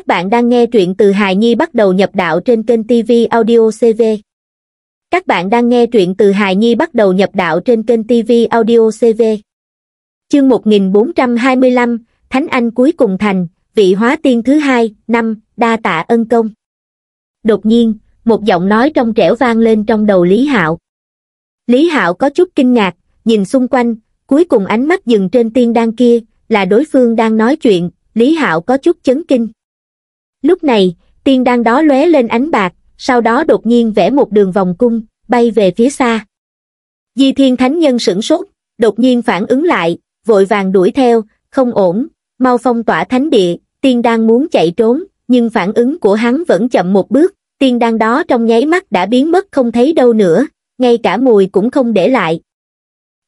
Các bạn đang nghe truyện từ Hài Nhi bắt đầu nhập đạo trên kênh TV Audio CV. Các bạn đang nghe truyện từ Hài Nhi bắt đầu nhập đạo trên kênh TV Audio CV. Chương 1425, Thánh Anh cuối cùng thành, vị hóa tiên thứ hai, năm, đa tạ ân công. Đột nhiên, một giọng nói trong trẻo vang lên trong đầu Lý Hạo. Lý Hạo có chút kinh ngạc, nhìn xung quanh, cuối cùng ánh mắt dừng trên tiên đan kia, là đối phương đang nói chuyện, Lý Hạo có chút chấn kinh lúc này tiên đan đó lóe lên ánh bạc sau đó đột nhiên vẽ một đường vòng cung bay về phía xa di thiên thánh nhân sửng sốt đột nhiên phản ứng lại vội vàng đuổi theo không ổn mau phong tỏa thánh địa tiên đan muốn chạy trốn nhưng phản ứng của hắn vẫn chậm một bước tiên đan đó trong nháy mắt đã biến mất không thấy đâu nữa ngay cả mùi cũng không để lại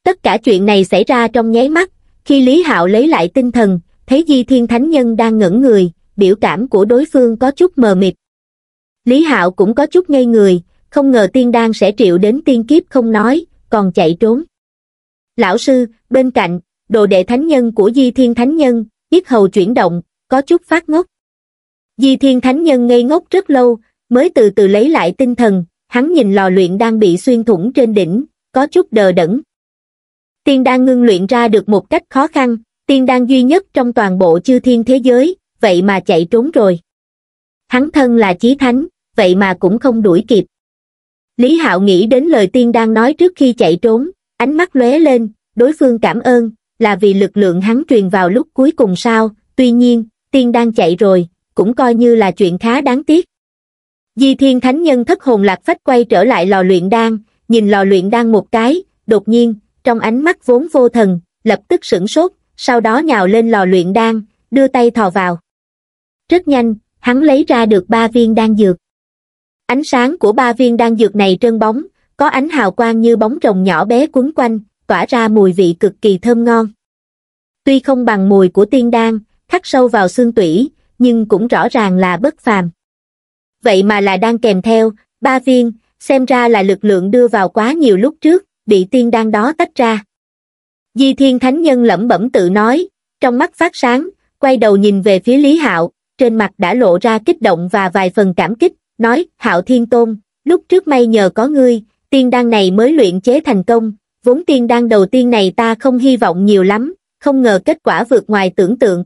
tất cả chuyện này xảy ra trong nháy mắt khi lý hạo lấy lại tinh thần thấy di thiên thánh nhân đang ngẩn người biểu cảm của đối phương có chút mờ mịt. Lý Hạo cũng có chút ngây người, không ngờ tiên đan sẽ triệu đến tiên kiếp không nói, còn chạy trốn. Lão sư, bên cạnh, đồ đệ thánh nhân của Di Thiên Thánh Nhân, yết hầu chuyển động, có chút phát ngốc. Di Thiên Thánh Nhân ngây ngốc rất lâu, mới từ từ lấy lại tinh thần, hắn nhìn lò luyện đang bị xuyên thủng trên đỉnh, có chút đờ đẫn. Tiên đan ngưng luyện ra được một cách khó khăn, tiên đan duy nhất trong toàn bộ chư thiên thế giới, vậy mà chạy trốn rồi. Hắn thân là chí thánh, vậy mà cũng không đuổi kịp. Lý Hạo nghĩ đến lời tiên đang nói trước khi chạy trốn, ánh mắt lóe lên, đối phương cảm ơn, là vì lực lượng hắn truyền vào lúc cuối cùng sao, tuy nhiên, tiên đang chạy rồi, cũng coi như là chuyện khá đáng tiếc. Di Thiên Thánh Nhân thất hồn lạc phách quay trở lại lò luyện đan, nhìn lò luyện đan một cái, đột nhiên, trong ánh mắt vốn vô thần, lập tức sửng sốt, sau đó nhào lên lò luyện đan, đưa tay thò vào rất nhanh hắn lấy ra được ba viên đan dược ánh sáng của ba viên đan dược này trơn bóng có ánh hào quang như bóng rồng nhỏ bé quấn quanh tỏa ra mùi vị cực kỳ thơm ngon tuy không bằng mùi của tiên đan khắc sâu vào xương tủy nhưng cũng rõ ràng là bất phàm vậy mà là đang kèm theo ba viên xem ra là lực lượng đưa vào quá nhiều lúc trước bị tiên đan đó tách ra di thiên thánh nhân lẩm bẩm tự nói trong mắt phát sáng quay đầu nhìn về phía lý hạo trên mặt đã lộ ra kích động và vài phần cảm kích, nói, Hạo Thiên Tôn, lúc trước may nhờ có ngươi, tiên đan này mới luyện chế thành công, vốn tiên đan đầu tiên này ta không hy vọng nhiều lắm, không ngờ kết quả vượt ngoài tưởng tượng.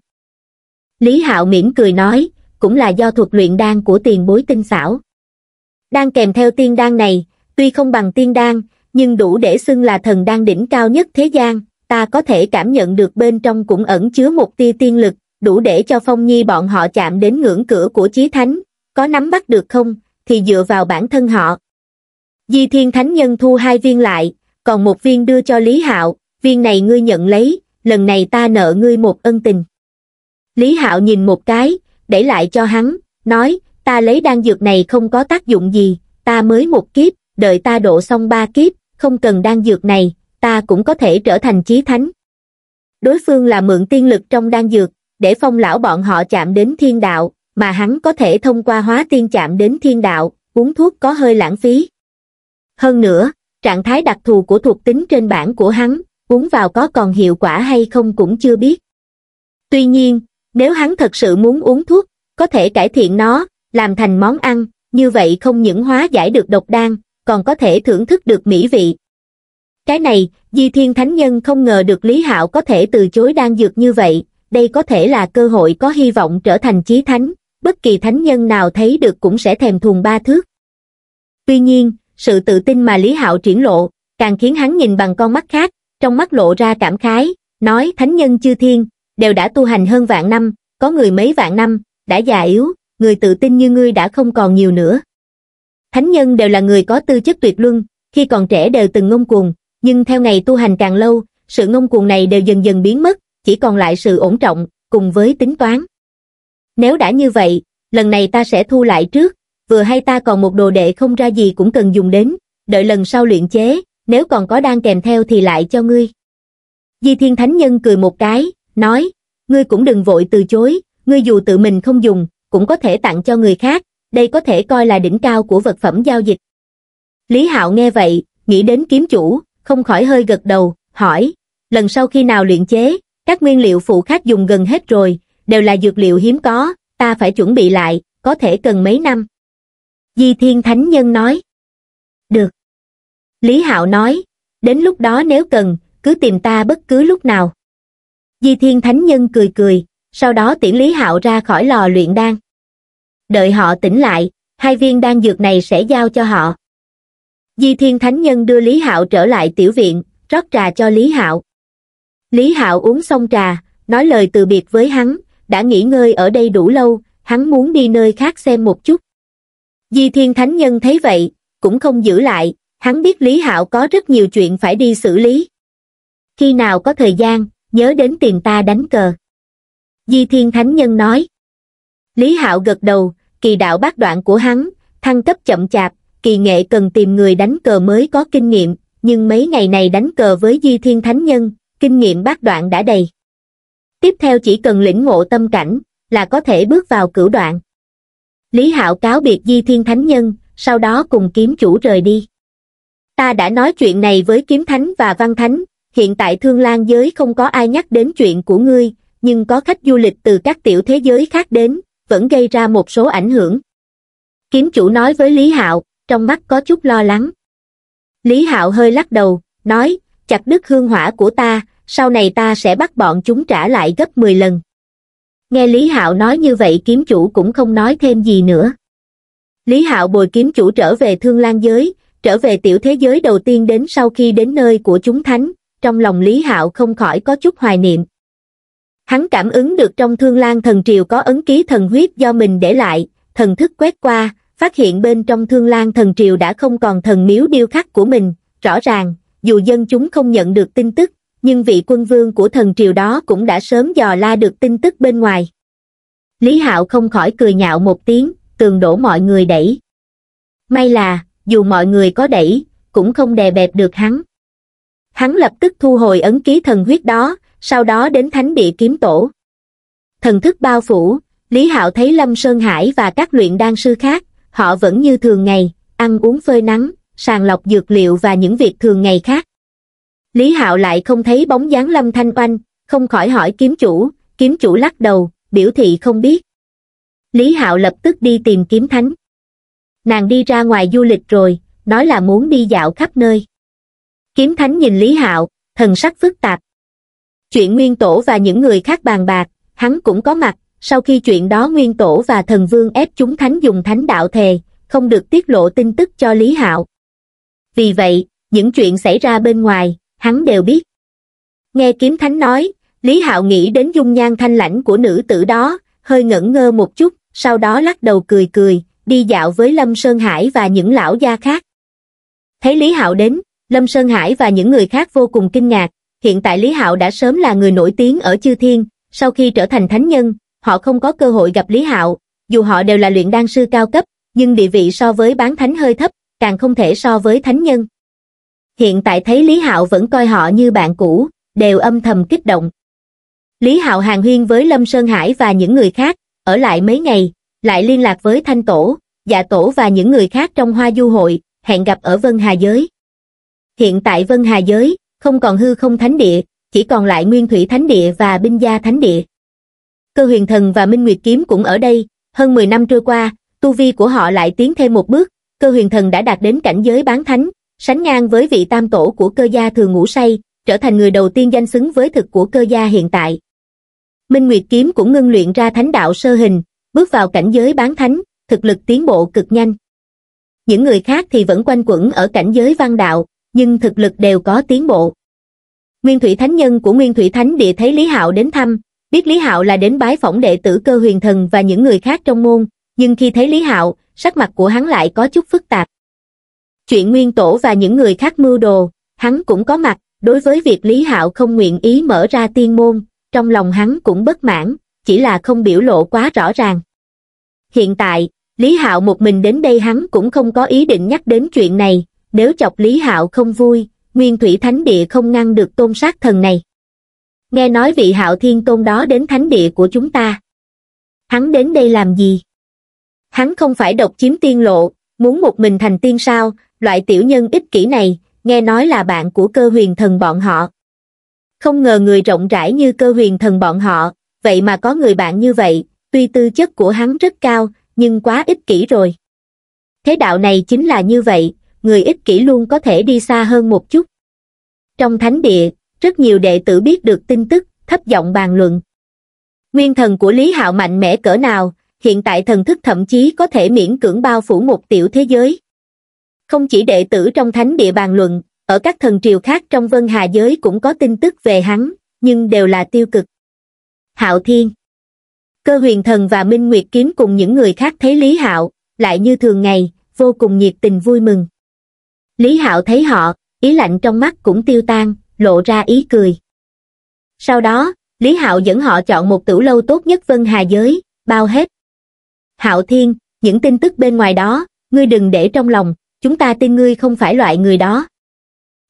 Lý Hạo mỉm cười nói, cũng là do thuật luyện đan của tiền bối tinh xảo. Đan kèm theo tiên đan này, tuy không bằng tiên đan, nhưng đủ để xưng là thần đan đỉnh cao nhất thế gian, ta có thể cảm nhận được bên trong cũng ẩn chứa một tia tiên lực, đủ để cho Phong Nhi bọn họ chạm đến ngưỡng cửa của Chí Thánh, có nắm bắt được không, thì dựa vào bản thân họ. Di Thiên Thánh Nhân thu hai viên lại, còn một viên đưa cho Lý Hạo, viên này ngươi nhận lấy, lần này ta nợ ngươi một ân tình. Lý Hạo nhìn một cái, để lại cho hắn, nói, ta lấy đan dược này không có tác dụng gì, ta mới một kiếp, đợi ta độ xong ba kiếp, không cần đan dược này, ta cũng có thể trở thành chí thánh. Đối phương là mượn tiên lực trong đan dược, để phong lão bọn họ chạm đến thiên đạo, mà hắn có thể thông qua hóa tiên chạm đến thiên đạo, uống thuốc có hơi lãng phí. Hơn nữa, trạng thái đặc thù của thuộc tính trên bản của hắn, uống vào có còn hiệu quả hay không cũng chưa biết. Tuy nhiên, nếu hắn thật sự muốn uống thuốc, có thể cải thiện nó, làm thành món ăn, như vậy không những hóa giải được độc đan, còn có thể thưởng thức được mỹ vị. Cái này, Di Thiên Thánh Nhân không ngờ được Lý Hạo có thể từ chối đan dược như vậy, đây có thể là cơ hội có hy vọng trở thành chí thánh, bất kỳ thánh nhân nào thấy được cũng sẽ thèm thuồng ba thước. Tuy nhiên, sự tự tin mà Lý Hạo triển lộ, càng khiến hắn nhìn bằng con mắt khác, trong mắt lộ ra cảm khái, nói thánh nhân chư thiên, đều đã tu hành hơn vạn năm, có người mấy vạn năm, đã già yếu, người tự tin như ngươi đã không còn nhiều nữa. Thánh nhân đều là người có tư chất tuyệt luân, khi còn trẻ đều từng ngông cuồng, nhưng theo ngày tu hành càng lâu, sự ngông cuồng này đều dần dần biến mất, chỉ còn lại sự ổn trọng, cùng với tính toán. Nếu đã như vậy, lần này ta sẽ thu lại trước, vừa hay ta còn một đồ đệ không ra gì cũng cần dùng đến, đợi lần sau luyện chế, nếu còn có đang kèm theo thì lại cho ngươi. Di Thiên Thánh Nhân cười một cái, nói, ngươi cũng đừng vội từ chối, ngươi dù tự mình không dùng, cũng có thể tặng cho người khác, đây có thể coi là đỉnh cao của vật phẩm giao dịch. Lý Hạo nghe vậy, nghĩ đến kiếm chủ, không khỏi hơi gật đầu, hỏi, lần sau khi nào luyện chế, các nguyên liệu phụ khác dùng gần hết rồi, đều là dược liệu hiếm có, ta phải chuẩn bị lại, có thể cần mấy năm. Di Thiên Thánh Nhân nói. Được. Lý Hạo nói, đến lúc đó nếu cần, cứ tìm ta bất cứ lúc nào. Di Thiên Thánh Nhân cười cười, sau đó tiễn Lý Hạo ra khỏi lò luyện đan. Đợi họ tỉnh lại, hai viên đan dược này sẽ giao cho họ. Di Thiên Thánh Nhân đưa Lý Hạo trở lại tiểu viện, rót trà cho Lý Hạo. Lý Hạo uống xong trà, nói lời từ biệt với hắn, đã nghỉ ngơi ở đây đủ lâu, hắn muốn đi nơi khác xem một chút. Di Thiên Thánh Nhân thấy vậy, cũng không giữ lại, hắn biết Lý Hạo có rất nhiều chuyện phải đi xử lý. Khi nào có thời gian, nhớ đến tìm ta đánh cờ. Di Thiên Thánh Nhân nói. Lý Hạo gật đầu, kỳ đạo bác đoạn của hắn, thăng cấp chậm chạp, kỳ nghệ cần tìm người đánh cờ mới có kinh nghiệm, nhưng mấy ngày này đánh cờ với Di Thiên Thánh Nhân, kinh nghiệm bát đoạn đã đầy. Tiếp theo chỉ cần lĩnh ngộ tâm cảnh, là có thể bước vào cửu đoạn. Lý Hạo cáo biệt Di Thiên Thánh Nhân, sau đó cùng kiếm chủ rời đi. Ta đã nói chuyện này với kiếm thánh và văn thánh, hiện tại thương lan giới không có ai nhắc đến chuyện của ngươi, nhưng có khách du lịch từ các tiểu thế giới khác đến, vẫn gây ra một số ảnh hưởng. Kiếm chủ nói với Lý Hạo, trong mắt có chút lo lắng. Lý Hạo hơi lắc đầu, nói, chặt đứt hương hỏa của ta sau này ta sẽ bắt bọn chúng trả lại gấp mười lần nghe lý hạo nói như vậy kiếm chủ cũng không nói thêm gì nữa lý hạo bồi kiếm chủ trở về thương lan giới trở về tiểu thế giới đầu tiên đến sau khi đến nơi của chúng thánh trong lòng lý hạo không khỏi có chút hoài niệm hắn cảm ứng được trong thương lan thần triều có ấn ký thần huyết do mình để lại thần thức quét qua phát hiện bên trong thương lan thần triều đã không còn thần miếu điêu khắc của mình rõ ràng dù dân chúng không nhận được tin tức, nhưng vị quân vương của thần triều đó cũng đã sớm dò la được tin tức bên ngoài. Lý Hạo không khỏi cười nhạo một tiếng, tường đổ mọi người đẩy. May là, dù mọi người có đẩy, cũng không đè bẹp được hắn. Hắn lập tức thu hồi ấn ký thần huyết đó, sau đó đến thánh địa kiếm tổ. Thần thức bao phủ, Lý Hạo thấy Lâm Sơn Hải và các luyện đan sư khác, họ vẫn như thường ngày, ăn uống phơi nắng, sàng lọc dược liệu và những việc thường ngày khác. Lý Hạo lại không thấy bóng dáng Lâm Thanh Oanh, không khỏi hỏi kiếm chủ, kiếm chủ lắc đầu, biểu thị không biết. Lý Hạo lập tức đi tìm kiếm thánh. Nàng đi ra ngoài du lịch rồi, nói là muốn đi dạo khắp nơi. Kiếm thánh nhìn Lý Hạo, thần sắc phức tạp. Chuyện Nguyên Tổ và những người khác bàn bạc, hắn cũng có mặt, sau khi chuyện đó Nguyên Tổ và Thần Vương ép chúng thánh dùng thánh đạo thề, không được tiết lộ tin tức cho Lý Hạo vì vậy, những chuyện xảy ra bên ngoài, hắn đều biết. Nghe kiếm thánh nói, Lý Hạo nghĩ đến dung nhan thanh lãnh của nữ tử đó, hơi ngẩn ngơ một chút, sau đó lắc đầu cười cười, đi dạo với Lâm Sơn Hải và những lão gia khác. Thấy Lý Hạo đến, Lâm Sơn Hải và những người khác vô cùng kinh ngạc, hiện tại Lý Hạo đã sớm là người nổi tiếng ở chư thiên, sau khi trở thành thánh nhân, họ không có cơ hội gặp Lý Hạo, dù họ đều là luyện đan sư cao cấp, nhưng địa vị so với bán thánh hơi thấp, càng không thể so với thánh nhân. Hiện tại thấy Lý Hạo vẫn coi họ như bạn cũ, đều âm thầm kích động. Lý Hạo hàng huyên với Lâm Sơn Hải và những người khác, ở lại mấy ngày, lại liên lạc với Thanh Tổ, Dạ Tổ và những người khác trong Hoa Du Hội, hẹn gặp ở Vân Hà Giới. Hiện tại Vân Hà Giới, không còn hư không thánh địa, chỉ còn lại Nguyên Thủy Thánh Địa và Binh Gia Thánh Địa. Cơ huyền thần và Minh Nguyệt Kiếm cũng ở đây, hơn 10 năm trôi qua, tu vi của họ lại tiến thêm một bước, cơ huyền thần đã đạt đến cảnh giới bán thánh, sánh ngang với vị tam tổ của cơ gia thường ngủ say, trở thành người đầu tiên danh xứng với thực của cơ gia hiện tại. Minh Nguyệt Kiếm cũng ngưng luyện ra thánh đạo sơ hình, bước vào cảnh giới bán thánh, thực lực tiến bộ cực nhanh. Những người khác thì vẫn quanh quẩn ở cảnh giới văn đạo, nhưng thực lực đều có tiến bộ. Nguyên Thủy Thánh Nhân của Nguyên Thủy Thánh Địa thấy Lý Hạo đến thăm, biết Lý Hạo là đến bái phỏng đệ tử cơ huyền thần và những người khác trong môn, nhưng khi thấy Lý Hạo, sắc mặt của hắn lại có chút phức tạp. Chuyện Nguyên Tổ và những người khác mưu đồ, hắn cũng có mặt, đối với việc Lý Hạo không nguyện ý mở ra tiên môn, trong lòng hắn cũng bất mãn, chỉ là không biểu lộ quá rõ ràng. Hiện tại, Lý Hạo một mình đến đây hắn cũng không có ý định nhắc đến chuyện này, nếu chọc Lý Hạo không vui, Nguyên Thủy Thánh Địa không ngăn được tôn sát thần này. Nghe nói vị Hạo Thiên Tôn đó đến Thánh Địa của chúng ta. Hắn đến đây làm gì? hắn không phải độc chiếm tiên lộ, muốn một mình thành tiên sao, loại tiểu nhân ích kỷ này, nghe nói là bạn của cơ huyền thần bọn họ. Không ngờ người rộng rãi như cơ huyền thần bọn họ, vậy mà có người bạn như vậy, tuy tư chất của hắn rất cao, nhưng quá ích kỷ rồi. Thế đạo này chính là như vậy, người ích kỷ luôn có thể đi xa hơn một chút. Trong thánh địa, rất nhiều đệ tử biết được tin tức, thấp giọng bàn luận. Nguyên thần của Lý Hạo mạnh mẽ cỡ nào, hiện tại thần thức thậm chí có thể miễn cưỡng bao phủ một tiểu thế giới không chỉ đệ tử trong thánh địa bàn luận ở các thần triều khác trong vân hà giới cũng có tin tức về hắn nhưng đều là tiêu cực hạo thiên cơ huyền thần và minh nguyệt kiếm cùng những người khác thấy lý hạo lại như thường ngày vô cùng nhiệt tình vui mừng lý hạo thấy họ ý lạnh trong mắt cũng tiêu tan lộ ra ý cười sau đó lý hạo dẫn họ chọn một tửu lâu tốt nhất vân hà giới bao hết Hạo Thiên, những tin tức bên ngoài đó, ngươi đừng để trong lòng, chúng ta tin ngươi không phải loại người đó.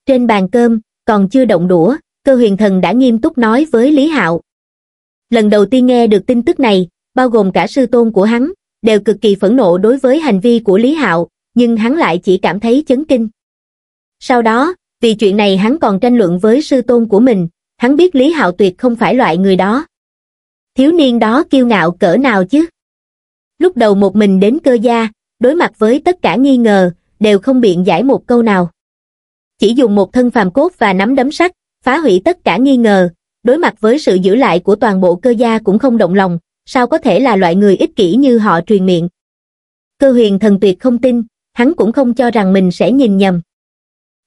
Trên bàn cơm, còn chưa động đũa, cơ huyền thần đã nghiêm túc nói với Lý Hạo. Lần đầu tiên nghe được tin tức này, bao gồm cả sư tôn của hắn, đều cực kỳ phẫn nộ đối với hành vi của Lý Hạo, nhưng hắn lại chỉ cảm thấy chấn kinh. Sau đó, vì chuyện này hắn còn tranh luận với sư tôn của mình, hắn biết Lý Hạo tuyệt không phải loại người đó. Thiếu niên đó kiêu ngạo cỡ nào chứ? lúc đầu một mình đến cơ gia đối mặt với tất cả nghi ngờ đều không biện giải một câu nào chỉ dùng một thân phàm cốt và nắm đấm sắt phá hủy tất cả nghi ngờ đối mặt với sự giữ lại của toàn bộ cơ gia cũng không động lòng sao có thể là loại người ích kỷ như họ truyền miệng cơ huyền thần tuyệt không tin hắn cũng không cho rằng mình sẽ nhìn nhầm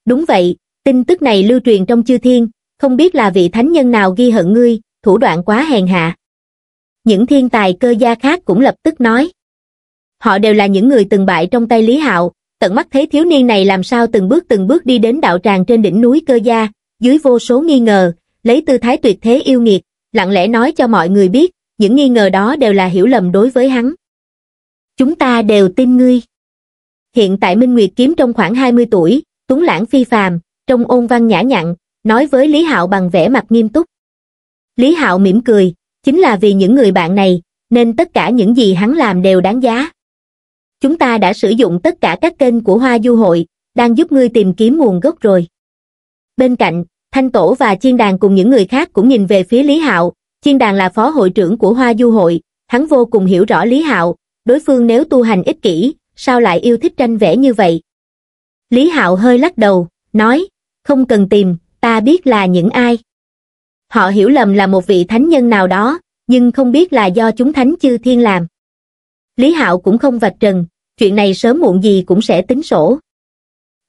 đúng vậy tin tức này lưu truyền trong chư thiên không biết là vị thánh nhân nào ghi hận ngươi thủ đoạn quá hèn hạ những thiên tài cơ gia khác cũng lập tức nói. Họ đều là những người từng bại trong tay Lý Hạo, tận mắt thấy thiếu niên này làm sao từng bước từng bước đi đến đạo tràng trên đỉnh núi cơ gia, dưới vô số nghi ngờ, lấy tư thái tuyệt thế yêu nghiệt, lặng lẽ nói cho mọi người biết, những nghi ngờ đó đều là hiểu lầm đối với hắn. Chúng ta đều tin ngươi. Hiện tại Minh Nguyệt Kiếm trong khoảng 20 tuổi, tuấn lãng phi phàm, trong ôn văn nhã nhặn, nói với Lý Hạo bằng vẻ mặt nghiêm túc. Lý Hạo mỉm cười, chính là vì những người bạn này, nên tất cả những gì hắn làm đều đáng giá. Chúng ta đã sử dụng tất cả các kênh của Hoa Du Hội, đang giúp ngươi tìm kiếm nguồn gốc rồi. Bên cạnh, Thanh Tổ và Chiên Đàn cùng những người khác cũng nhìn về phía Lý Hạo, Chiên Đàn là phó hội trưởng của Hoa Du Hội, hắn vô cùng hiểu rõ Lý Hạo, đối phương nếu tu hành ích kỷ, sao lại yêu thích tranh vẽ như vậy? Lý Hạo hơi lắc đầu, nói, không cần tìm, ta biết là những ai họ hiểu lầm là một vị thánh nhân nào đó, nhưng không biết là do chúng thánh chư thiên làm. Lý Hạo cũng không vạch trần, chuyện này sớm muộn gì cũng sẽ tính sổ.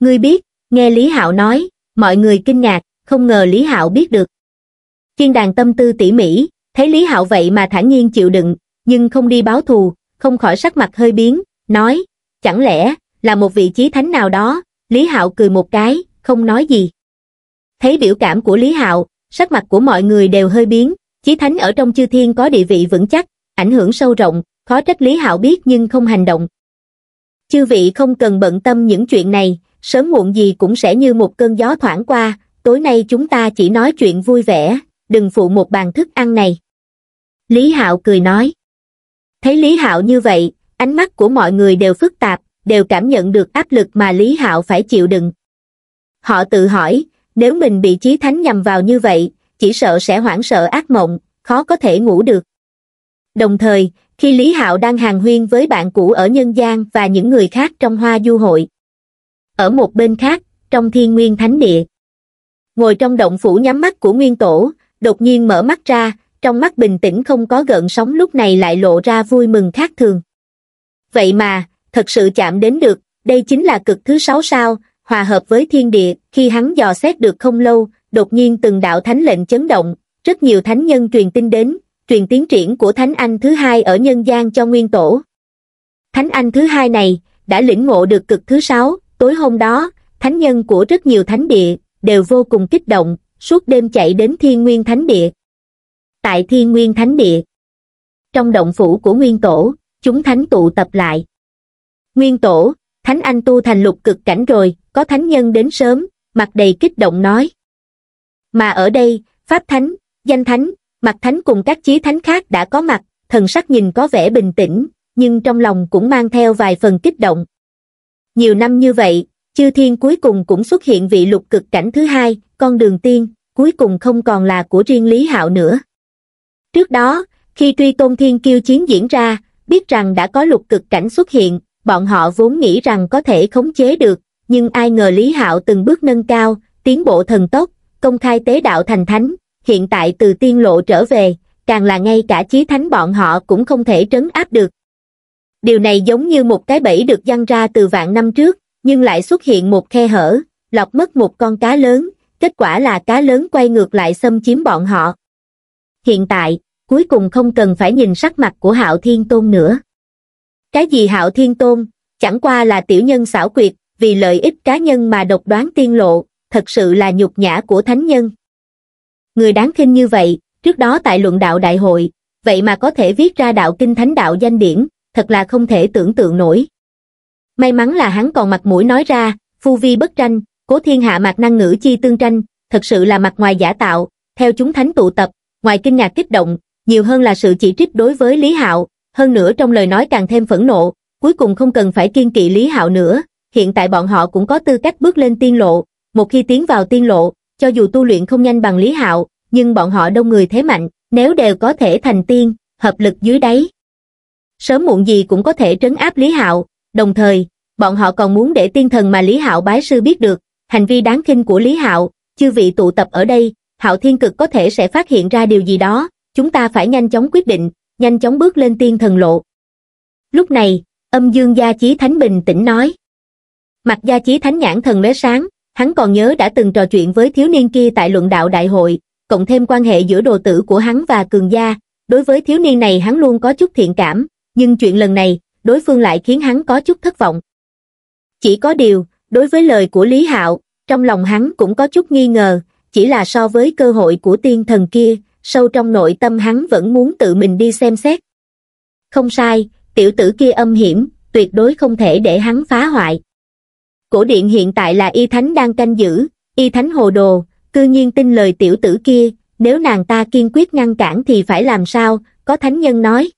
Ngươi biết, nghe Lý Hạo nói, mọi người kinh ngạc, không ngờ Lý Hạo biết được. Chiên đàn tâm tư tỉ mỉ, thấy Lý Hạo vậy mà thản nhiên chịu đựng, nhưng không đi báo thù, không khỏi sắc mặt hơi biến, nói, chẳng lẽ, là một vị trí thánh nào đó, Lý Hạo cười một cái, không nói gì. Thấy biểu cảm của Lý Hạo, sắc mặt của mọi người đều hơi biến, chí thánh ở trong chư thiên có địa vị vững chắc, ảnh hưởng sâu rộng, khó trách Lý Hạo biết nhưng không hành động. Chư vị không cần bận tâm những chuyện này, sớm muộn gì cũng sẽ như một cơn gió thoảng qua, tối nay chúng ta chỉ nói chuyện vui vẻ, đừng phụ một bàn thức ăn này. Lý Hạo cười nói. Thấy Lý Hạo như vậy, ánh mắt của mọi người đều phức tạp, đều cảm nhận được áp lực mà Lý Hạo phải chịu đựng. Họ tự hỏi, nếu mình bị chí thánh nhằm vào như vậy chỉ sợ sẽ hoảng sợ ác mộng khó có thể ngủ được đồng thời khi lý hạo đang hàng huyên với bạn cũ ở nhân gian và những người khác trong hoa du hội ở một bên khác trong thiên nguyên thánh địa ngồi trong động phủ nhắm mắt của nguyên tổ đột nhiên mở mắt ra trong mắt bình tĩnh không có gợn sóng lúc này lại lộ ra vui mừng khác thường vậy mà thật sự chạm đến được đây chính là cực thứ sáu sao hòa hợp với thiên địa khi hắn dò xét được không lâu đột nhiên từng đạo thánh lệnh chấn động rất nhiều thánh nhân truyền tin đến truyền tiến triển của thánh anh thứ hai ở nhân gian cho nguyên tổ thánh anh thứ hai này đã lĩnh ngộ được cực thứ sáu tối hôm đó thánh nhân của rất nhiều thánh địa đều vô cùng kích động suốt đêm chạy đến thiên nguyên thánh địa tại thiên nguyên thánh địa trong động phủ của nguyên tổ chúng thánh tụ tập lại nguyên tổ Thánh Anh tu thành lục cực cảnh rồi, có thánh nhân đến sớm, mặt đầy kích động nói. Mà ở đây, Pháp Thánh, Danh Thánh, Mặt Thánh cùng các chí thánh khác đã có mặt, thần sắc nhìn có vẻ bình tĩnh, nhưng trong lòng cũng mang theo vài phần kích động. Nhiều năm như vậy, chư thiên cuối cùng cũng xuất hiện vị lục cực cảnh thứ hai, con đường tiên, cuối cùng không còn là của riêng Lý Hạo nữa. Trước đó, khi truy tôn thiên kiêu chiến diễn ra, biết rằng đã có lục cực cảnh xuất hiện, bọn họ vốn nghĩ rằng có thể khống chế được, nhưng ai ngờ Lý Hạo từng bước nâng cao, tiến bộ thần tốc, công khai tế đạo thành thánh, hiện tại từ tiên lộ trở về, càng là ngay cả chí thánh bọn họ cũng không thể trấn áp được. Điều này giống như một cái bẫy được dăng ra từ vạn năm trước, nhưng lại xuất hiện một khe hở, lọc mất một con cá lớn, kết quả là cá lớn quay ngược lại xâm chiếm bọn họ. Hiện tại, cuối cùng không cần phải nhìn sắc mặt của Hạo Thiên Tôn nữa. Cái gì hạo thiên tôn, chẳng qua là tiểu nhân xảo quyệt, vì lợi ích cá nhân mà độc đoán tiên lộ, thật sự là nhục nhã của thánh nhân. Người đáng kinh như vậy, trước đó tại luận đạo đại hội, vậy mà có thể viết ra đạo kinh thánh đạo danh điển, thật là không thể tưởng tượng nổi. May mắn là hắn còn mặt mũi nói ra, phu vi bất tranh, cố thiên hạ mạc năng ngữ chi tương tranh, thật sự là mặt ngoài giả tạo, theo chúng thánh tụ tập, ngoài kinh ngạc kích động, nhiều hơn là sự chỉ trích đối với Lý Hạo, hơn nữa trong lời nói càng thêm phẫn nộ, cuối cùng không cần phải kiên kỵ Lý Hạo nữa, hiện tại bọn họ cũng có tư cách bước lên tiên lộ, một khi tiến vào tiên lộ, cho dù tu luyện không nhanh bằng Lý Hạo, nhưng bọn họ đông người thế mạnh, nếu đều có thể thành tiên, hợp lực dưới đáy. Sớm muộn gì cũng có thể trấn áp Lý Hạo, đồng thời, bọn họ còn muốn để tiên thần mà Lý Hạo bái sư biết được, hành vi đáng khinh của Lý Hạo, chư vị tụ tập ở đây, Hạo Thiên Cực có thể sẽ phát hiện ra điều gì đó, chúng ta phải nhanh chóng quyết định, nhanh chóng bước lên tiên thần lộ. Lúc này, âm dương gia chí thánh bình tĩnh nói. Mặt gia chí thánh nhãn thần lóe sáng, hắn còn nhớ đã từng trò chuyện với thiếu niên kia tại luận đạo đại hội, cộng thêm quan hệ giữa đồ tử của hắn và cường gia, đối với thiếu niên này hắn luôn có chút thiện cảm, nhưng chuyện lần này, đối phương lại khiến hắn có chút thất vọng. Chỉ có điều, đối với lời của Lý Hạo, trong lòng hắn cũng có chút nghi ngờ, chỉ là so với cơ hội của tiên thần kia, sâu trong nội tâm hắn vẫn muốn tự mình đi xem xét. Không sai, tiểu tử kia âm hiểm, tuyệt đối không thể để hắn phá hoại. Cổ điện hiện tại là y thánh đang canh giữ, y thánh hồ đồ, cư nhiên tin lời tiểu tử kia, nếu nàng ta kiên quyết ngăn cản thì phải làm sao, có thánh nhân nói.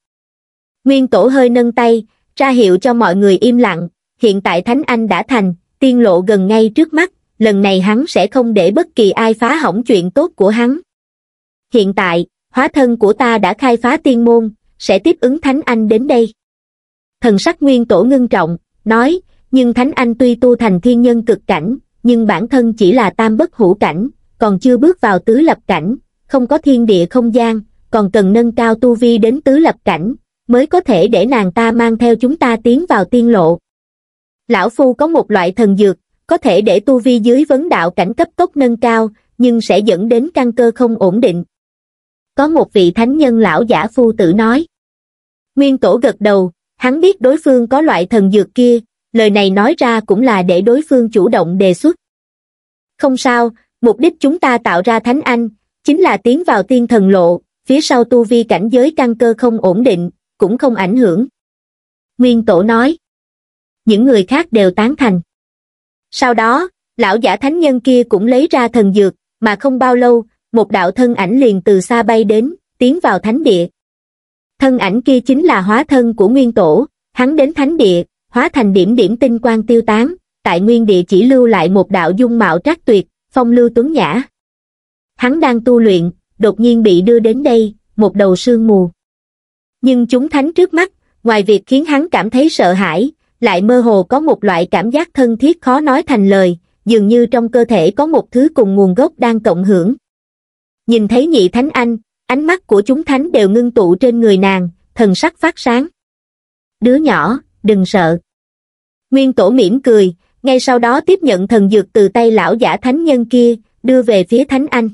Nguyên tổ hơi nâng tay, ra hiệu cho mọi người im lặng, hiện tại thánh anh đã thành, tiên lộ gần ngay trước mắt, lần này hắn sẽ không để bất kỳ ai phá hỏng chuyện tốt của hắn hiện tại, hóa thân của ta đã khai phá tiên môn, sẽ tiếp ứng Thánh Anh đến đây. Thần sắc nguyên tổ ngưng trọng, nói, nhưng Thánh Anh tuy tu thành thiên nhân cực cảnh, nhưng bản thân chỉ là tam bất hữu cảnh, còn chưa bước vào tứ lập cảnh, không có thiên địa không gian, còn cần nâng cao tu vi đến tứ lập cảnh, mới có thể để nàng ta mang theo chúng ta tiến vào tiên lộ. Lão Phu có một loại thần dược, có thể để tu vi dưới vấn đạo cảnh cấp tốc nâng cao, nhưng sẽ dẫn đến căn cơ không ổn định, có một vị thánh nhân lão giả phu tử nói. Nguyên tổ gật đầu, hắn biết đối phương có loại thần dược kia, lời này nói ra cũng là để đối phương chủ động đề xuất. Không sao, mục đích chúng ta tạo ra thánh anh, chính là tiến vào tiên thần lộ, phía sau tu vi cảnh giới căn cơ không ổn định, cũng không ảnh hưởng. Nguyên tổ nói. Những người khác đều tán thành. Sau đó, lão giả thánh nhân kia cũng lấy ra thần dược, mà không bao lâu, một đạo thân ảnh liền từ xa bay đến, tiến vào thánh địa. Thân ảnh kia chính là hóa thân của nguyên tổ, hắn đến thánh địa, hóa thành điểm điểm tinh quang tiêu tán, tại nguyên địa chỉ lưu lại một đạo dung mạo trác tuyệt, phong lưu tuấn nhã. Hắn đang tu luyện, đột nhiên bị đưa đến đây, một đầu sương mù. Nhưng chúng thánh trước mắt, ngoài việc khiến hắn cảm thấy sợ hãi, lại mơ hồ có một loại cảm giác thân thiết khó nói thành lời, dường như trong cơ thể có một thứ cùng nguồn gốc đang cộng hưởng nhìn thấy nhị thánh anh ánh mắt của chúng thánh đều ngưng tụ trên người nàng thần sắc phát sáng đứa nhỏ đừng sợ nguyên tổ mỉm cười ngay sau đó tiếp nhận thần dược từ tay lão giả thánh nhân kia đưa về phía thánh anh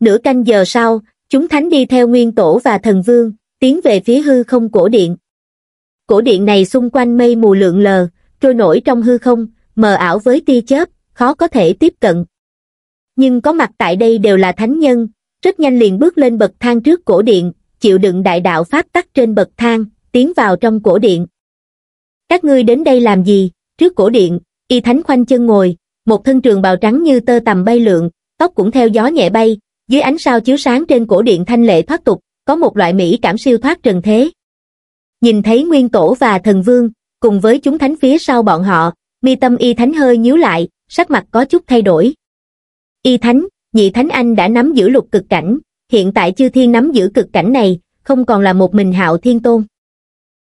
nửa canh giờ sau chúng thánh đi theo nguyên tổ và thần vương tiến về phía hư không cổ điện cổ điện này xung quanh mây mù lượng lờ trôi nổi trong hư không mờ ảo với tia chớp khó có thể tiếp cận nhưng có mặt tại đây đều là thánh nhân rất nhanh liền bước lên bậc thang trước cổ điện chịu đựng đại đạo pháp tắc trên bậc thang tiến vào trong cổ điện các ngươi đến đây làm gì trước cổ điện y thánh khoanh chân ngồi một thân trường bào trắng như tơ tầm bay lượn tóc cũng theo gió nhẹ bay dưới ánh sao chiếu sáng trên cổ điện thanh lệ thoát tục có một loại mỹ cảm siêu thoát trần thế nhìn thấy nguyên tổ và thần vương cùng với chúng thánh phía sau bọn họ mi tâm y thánh hơi nhíu lại sắc mặt có chút thay đổi Y Thánh, Nhị Thánh Anh đã nắm giữ lục cực cảnh, hiện tại chư thiên nắm giữ cực cảnh này, không còn là một mình hạo thiên tôn.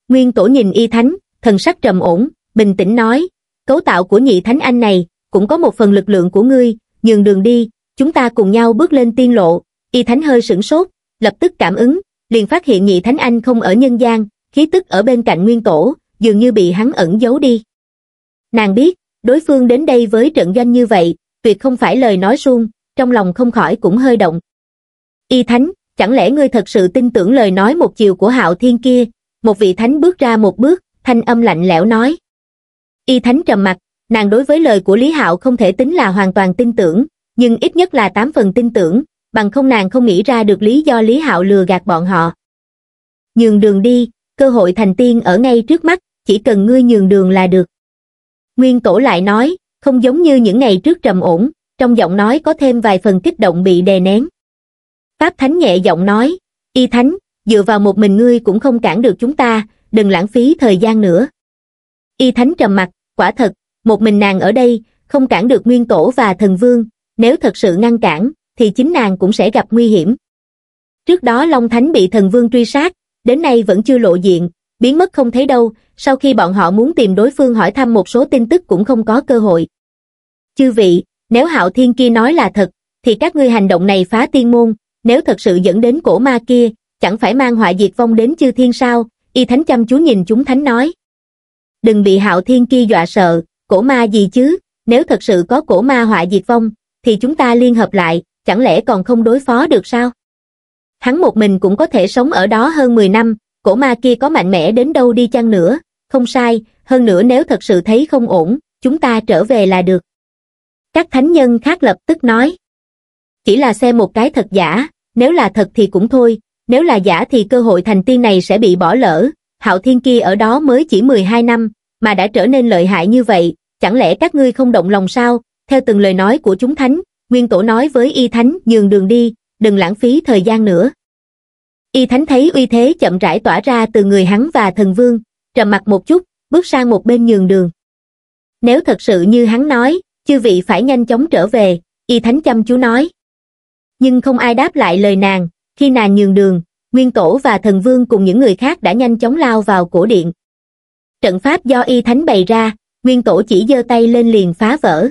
Nguyên tổ nhìn Y Thánh, thần sắc trầm ổn, bình tĩnh nói, cấu tạo của Nhị Thánh Anh này, cũng có một phần lực lượng của ngươi, nhường đường đi, chúng ta cùng nhau bước lên tiên lộ. Y Thánh hơi sửng sốt, lập tức cảm ứng, liền phát hiện Nhị Thánh Anh không ở nhân gian, khí tức ở bên cạnh Nguyên Tổ, dường như bị hắn ẩn giấu đi. Nàng biết, đối phương đến đây với trận doanh như vậy, tuyệt không phải lời nói suông, trong lòng không khỏi cũng hơi động. Y Thánh, chẳng lẽ ngươi thật sự tin tưởng lời nói một chiều của hạo thiên kia? Một vị Thánh bước ra một bước, thanh âm lạnh lẽo nói. Y Thánh trầm mặt, nàng đối với lời của Lý Hạo không thể tính là hoàn toàn tin tưởng, nhưng ít nhất là tám phần tin tưởng, bằng không nàng không nghĩ ra được lý do Lý Hạo lừa gạt bọn họ. Nhường đường đi, cơ hội thành tiên ở ngay trước mắt, chỉ cần ngươi nhường đường là được. Nguyên Tổ lại nói, không giống như những ngày trước trầm ổn, trong giọng nói có thêm vài phần kích động bị đè nén. Pháp Thánh nhẹ giọng nói, Y Thánh, dựa vào một mình ngươi cũng không cản được chúng ta, đừng lãng phí thời gian nữa. Y Thánh trầm mặt, quả thật, một mình nàng ở đây, không cản được Nguyên Tổ và Thần Vương, nếu thật sự ngăn cản, thì chính nàng cũng sẽ gặp nguy hiểm. Trước đó Long Thánh bị Thần Vương truy sát, đến nay vẫn chưa lộ diện, biến mất không thấy đâu, sau khi bọn họ muốn tìm đối phương hỏi thăm một số tin tức cũng không có cơ hội. Chư vị, nếu hạo thiên kia nói là thật, thì các ngươi hành động này phá tiên môn, nếu thật sự dẫn đến cổ ma kia, chẳng phải mang họa diệt vong đến chư thiên sao, y thánh chăm chú nhìn chúng thánh nói. Đừng bị hạo thiên kia dọa sợ, cổ ma gì chứ, nếu thật sự có cổ ma họa diệt vong, thì chúng ta liên hợp lại, chẳng lẽ còn không đối phó được sao? Hắn một mình cũng có thể sống ở đó hơn 10 năm, cổ ma kia có mạnh mẽ đến đâu đi chăng nữa, không sai, hơn nữa nếu thật sự thấy không ổn, chúng ta trở về là được. Các thánh nhân khác lập tức nói. Chỉ là xem một cái thật giả, nếu là thật thì cũng thôi, nếu là giả thì cơ hội thành tiên này sẽ bị bỏ lỡ, hạo thiên kia ở đó mới chỉ 12 năm, mà đã trở nên lợi hại như vậy, chẳng lẽ các ngươi không động lòng sao, theo từng lời nói của chúng thánh, Nguyên Tổ nói với Y Thánh nhường đường đi, đừng lãng phí thời gian nữa y thánh thấy uy thế chậm rãi tỏa ra từ người hắn và thần vương trầm mặt một chút bước sang một bên nhường đường nếu thật sự như hắn nói chư vị phải nhanh chóng trở về y thánh chăm chú nói nhưng không ai đáp lại lời nàng khi nàng nhường đường nguyên tổ và thần vương cùng những người khác đã nhanh chóng lao vào cổ điện trận pháp do y thánh bày ra nguyên tổ chỉ giơ tay lên liền phá vỡ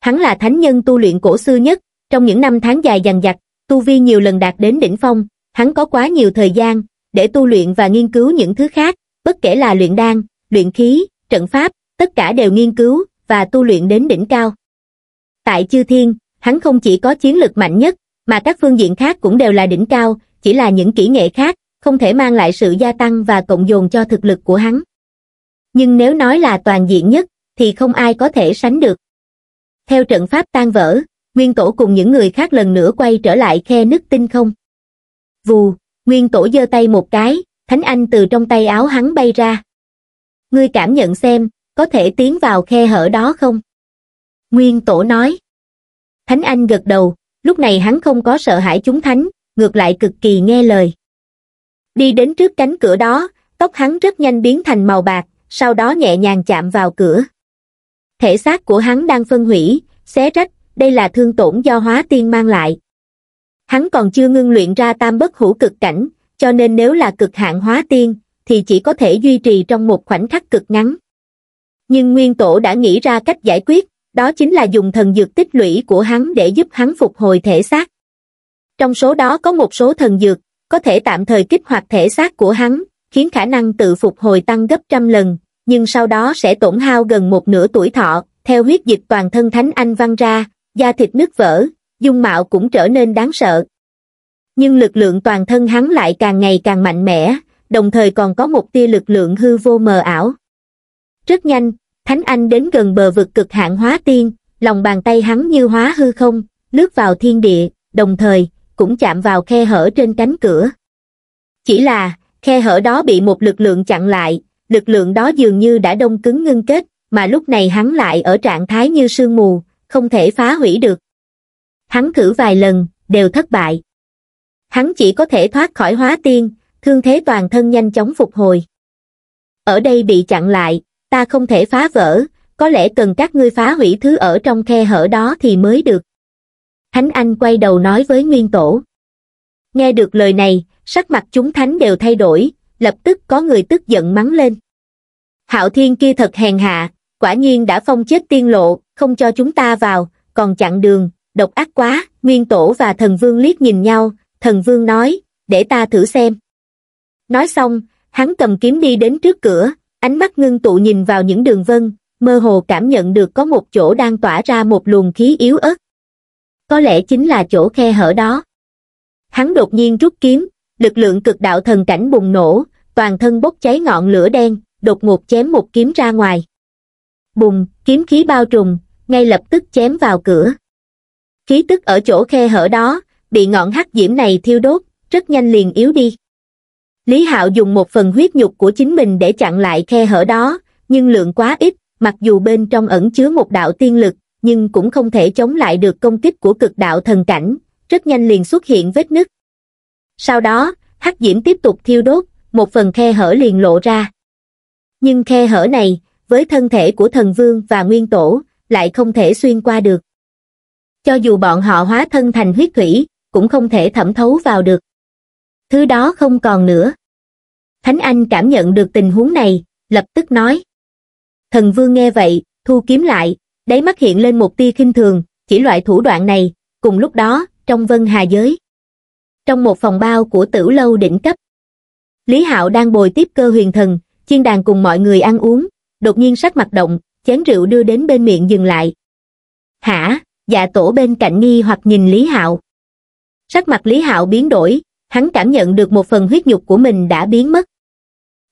hắn là thánh nhân tu luyện cổ xưa nhất trong những năm tháng dài dằng dặc tu vi nhiều lần đạt đến đỉnh phong hắn có quá nhiều thời gian để tu luyện và nghiên cứu những thứ khác, bất kể là luyện đan, luyện khí, trận pháp, tất cả đều nghiên cứu và tu luyện đến đỉnh cao. Tại chư thiên, hắn không chỉ có chiến lược mạnh nhất, mà các phương diện khác cũng đều là đỉnh cao, chỉ là những kỹ nghệ khác, không thể mang lại sự gia tăng và cộng dồn cho thực lực của hắn. Nhưng nếu nói là toàn diện nhất, thì không ai có thể sánh được. Theo trận pháp tan vỡ, Nguyên Tổ cùng những người khác lần nữa quay trở lại khe nứt tinh không vù nguyên tổ giơ tay một cái thánh anh từ trong tay áo hắn bay ra ngươi cảm nhận xem có thể tiến vào khe hở đó không nguyên tổ nói thánh anh gật đầu lúc này hắn không có sợ hãi chúng thánh ngược lại cực kỳ nghe lời đi đến trước cánh cửa đó tóc hắn rất nhanh biến thành màu bạc sau đó nhẹ nhàng chạm vào cửa thể xác của hắn đang phân hủy xé rách đây là thương tổn do hóa tiên mang lại hắn còn chưa ngưng luyện ra tam bất hữu cực cảnh cho nên nếu là cực hạn hóa tiên thì chỉ có thể duy trì trong một khoảnh khắc cực ngắn nhưng nguyên tổ đã nghĩ ra cách giải quyết đó chính là dùng thần dược tích lũy của hắn để giúp hắn phục hồi thể xác trong số đó có một số thần dược có thể tạm thời kích hoạt thể xác của hắn khiến khả năng tự phục hồi tăng gấp trăm lần nhưng sau đó sẽ tổn hao gần một nửa tuổi thọ theo huyết dịch toàn thân thánh anh văng ra da thịt nứt vỡ dung mạo cũng trở nên đáng sợ. Nhưng lực lượng toàn thân hắn lại càng ngày càng mạnh mẽ, đồng thời còn có một tia lực lượng hư vô mờ ảo. Rất nhanh, Thánh Anh đến gần bờ vực cực hạn hóa tiên, lòng bàn tay hắn như hóa hư không, lướt vào thiên địa, đồng thời, cũng chạm vào khe hở trên cánh cửa. Chỉ là, khe hở đó bị một lực lượng chặn lại, lực lượng đó dường như đã đông cứng ngưng kết, mà lúc này hắn lại ở trạng thái như sương mù, không thể phá hủy được hắn thử vài lần, đều thất bại. Hắn chỉ có thể thoát khỏi hóa tiên, thương thế toàn thân nhanh chóng phục hồi. Ở đây bị chặn lại, ta không thể phá vỡ, có lẽ cần các ngươi phá hủy thứ ở trong khe hở đó thì mới được. Thánh Anh quay đầu nói với Nguyên Tổ. Nghe được lời này, sắc mặt chúng thánh đều thay đổi, lập tức có người tức giận mắng lên. Hạo Thiên kia thật hèn hạ, quả nhiên đã phong chết tiên lộ, không cho chúng ta vào, còn chặn đường, độc ác quá nguyên tổ và thần vương liếc nhìn nhau thần vương nói để ta thử xem nói xong hắn cầm kiếm đi đến trước cửa ánh mắt ngưng tụ nhìn vào những đường vân mơ hồ cảm nhận được có một chỗ đang tỏa ra một luồng khí yếu ớt có lẽ chính là chỗ khe hở đó hắn đột nhiên rút kiếm lực lượng cực đạo thần cảnh bùng nổ toàn thân bốc cháy ngọn lửa đen đột ngột chém một kiếm ra ngoài bùng kiếm khí bao trùm ngay lập tức chém vào cửa khí tức ở chỗ khe hở đó bị ngọn hắc diễm này thiêu đốt rất nhanh liền yếu đi lý hạo dùng một phần huyết nhục của chính mình để chặn lại khe hở đó nhưng lượng quá ít mặc dù bên trong ẩn chứa một đạo tiên lực nhưng cũng không thể chống lại được công kích của cực đạo thần cảnh rất nhanh liền xuất hiện vết nứt sau đó hắc diễm tiếp tục thiêu đốt một phần khe hở liền lộ ra nhưng khe hở này với thân thể của thần vương và nguyên tổ lại không thể xuyên qua được cho dù bọn họ hóa thân thành huyết thủy, cũng không thể thẩm thấu vào được. Thứ đó không còn nữa. Thánh Anh cảm nhận được tình huống này, lập tức nói. Thần Vương nghe vậy, thu kiếm lại, đáy mắt hiện lên một tia khinh thường, chỉ loại thủ đoạn này, cùng lúc đó, trong vân hà giới. Trong một phòng bao của tử lâu đỉnh cấp, Lý Hạo đang bồi tiếp cơ huyền thần, chiên đàn cùng mọi người ăn uống, đột nhiên sắc mặt động, chén rượu đưa đến bên miệng dừng lại. Hả? dạ tổ bên cạnh nghi hoặc nhìn Lý Hạo. Sắc mặt Lý Hạo biến đổi, hắn cảm nhận được một phần huyết nhục của mình đã biến mất.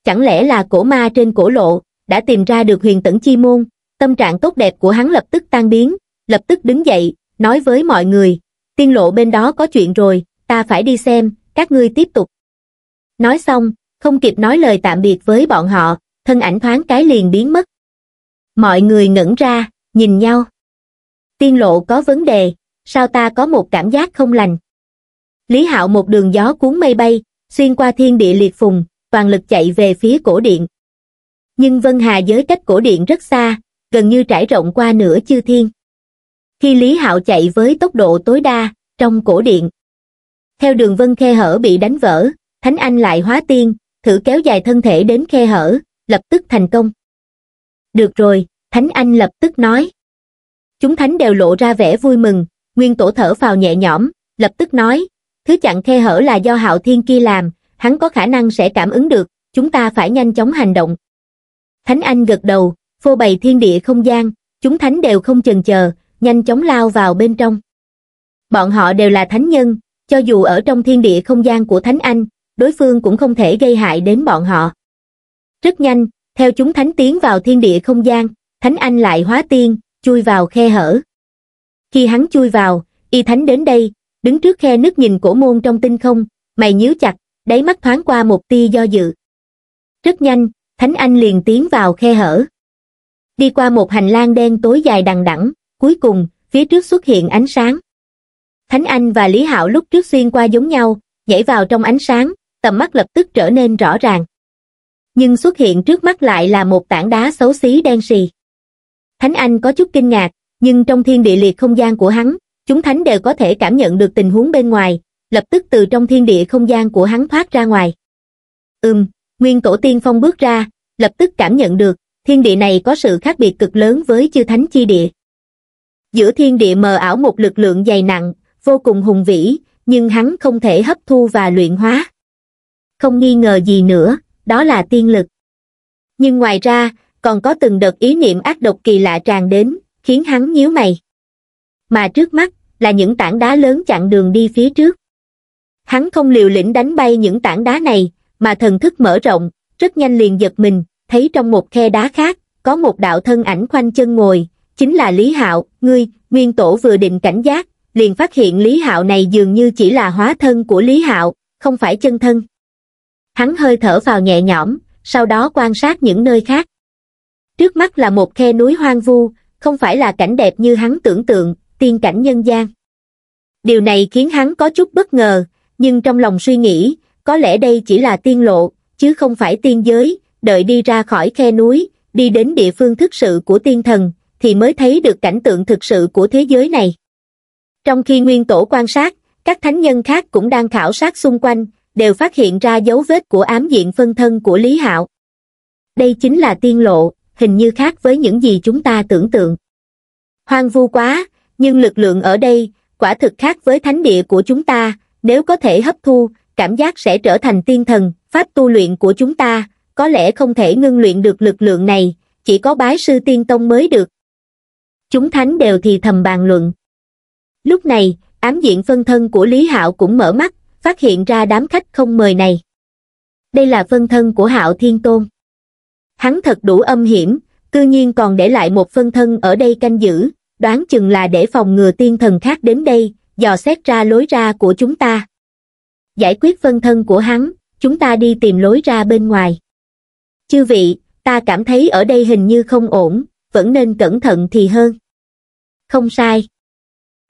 Chẳng lẽ là cổ ma trên cổ lộ, đã tìm ra được huyền tẩn chi môn, tâm trạng tốt đẹp của hắn lập tức tan biến, lập tức đứng dậy, nói với mọi người, tiên lộ bên đó có chuyện rồi, ta phải đi xem, các ngươi tiếp tục. Nói xong, không kịp nói lời tạm biệt với bọn họ, thân ảnh thoáng cái liền biến mất. Mọi người ngẩn ra, nhìn nhau tiên lộ có vấn đề, sao ta có một cảm giác không lành. Lý Hạo một đường gió cuốn mây bay, xuyên qua thiên địa liệt phùng, toàn lực chạy về phía cổ điện. Nhưng Vân Hà giới cách cổ điện rất xa, gần như trải rộng qua nửa chư thiên. Khi Lý Hạo chạy với tốc độ tối đa, trong cổ điện, theo đường vân khe hở bị đánh vỡ, Thánh Anh lại hóa tiên, thử kéo dài thân thể đến khe hở, lập tức thành công. Được rồi, Thánh Anh lập tức nói. Chúng thánh đều lộ ra vẻ vui mừng, nguyên tổ thở phào nhẹ nhõm, lập tức nói, thứ chặn khe hở là do hạo thiên kia làm, hắn có khả năng sẽ cảm ứng được, chúng ta phải nhanh chóng hành động. Thánh Anh gật đầu, phô bày thiên địa không gian, chúng thánh đều không chần chờ, nhanh chóng lao vào bên trong. Bọn họ đều là thánh nhân, cho dù ở trong thiên địa không gian của thánh Anh, đối phương cũng không thể gây hại đến bọn họ. Rất nhanh, theo chúng thánh tiến vào thiên địa không gian, thánh Anh lại hóa tiên, chui vào khe hở khi hắn chui vào y thánh đến đây đứng trước khe nước nhìn cổ môn trong tinh không mày nhíu chặt đáy mắt thoáng qua một tia do dự rất nhanh thánh anh liền tiến vào khe hở đi qua một hành lang đen tối dài đằng đẵng cuối cùng phía trước xuất hiện ánh sáng thánh anh và lý hạo lúc trước xuyên qua giống nhau nhảy vào trong ánh sáng tầm mắt lập tức trở nên rõ ràng nhưng xuất hiện trước mắt lại là một tảng đá xấu xí đen sì Thánh Anh có chút kinh ngạc, nhưng trong thiên địa liệt không gian của hắn, chúng thánh đều có thể cảm nhận được tình huống bên ngoài, lập tức từ trong thiên địa không gian của hắn thoát ra ngoài. Ừm, Nguyên Tổ Tiên Phong bước ra, lập tức cảm nhận được, thiên địa này có sự khác biệt cực lớn với chư thánh chi địa. Giữa thiên địa mờ ảo một lực lượng dày nặng, vô cùng hùng vĩ, nhưng hắn không thể hấp thu và luyện hóa. Không nghi ngờ gì nữa, đó là tiên lực. Nhưng ngoài ra, còn có từng đợt ý niệm ác độc kỳ lạ tràn đến khiến hắn nhíu mày mà trước mắt là những tảng đá lớn chặn đường đi phía trước hắn không liều lĩnh đánh bay những tảng đá này mà thần thức mở rộng rất nhanh liền giật mình thấy trong một khe đá khác có một đạo thân ảnh khoanh chân ngồi chính là lý hạo ngươi nguyên tổ vừa định cảnh giác liền phát hiện lý hạo này dường như chỉ là hóa thân của lý hạo không phải chân thân hắn hơi thở vào nhẹ nhõm sau đó quan sát những nơi khác trước mắt là một khe núi hoang vu không phải là cảnh đẹp như hắn tưởng tượng tiên cảnh nhân gian điều này khiến hắn có chút bất ngờ nhưng trong lòng suy nghĩ có lẽ đây chỉ là tiên lộ chứ không phải tiên giới đợi đi ra khỏi khe núi đi đến địa phương thực sự của tiên thần thì mới thấy được cảnh tượng thực sự của thế giới này trong khi nguyên tổ quan sát các thánh nhân khác cũng đang khảo sát xung quanh đều phát hiện ra dấu vết của ám diện phân thân của lý hạo đây chính là tiên lộ hình như khác với những gì chúng ta tưởng tượng hoang vu quá nhưng lực lượng ở đây quả thực khác với thánh địa của chúng ta nếu có thể hấp thu cảm giác sẽ trở thành tiên thần pháp tu luyện của chúng ta có lẽ không thể ngưng luyện được lực lượng này chỉ có bái sư tiên tông mới được chúng thánh đều thì thầm bàn luận lúc này ám diện phân thân của lý hạo cũng mở mắt phát hiện ra đám khách không mời này đây là phân thân của hạo thiên tôn hắn thật đủ âm hiểm, cư nhiên còn để lại một phân thân ở đây canh giữ, đoán chừng là để phòng ngừa tiên thần khác đến đây, dò xét ra lối ra của chúng ta. Giải quyết phân thân của hắn, chúng ta đi tìm lối ra bên ngoài. Chư vị, ta cảm thấy ở đây hình như không ổn, vẫn nên cẩn thận thì hơn. Không sai.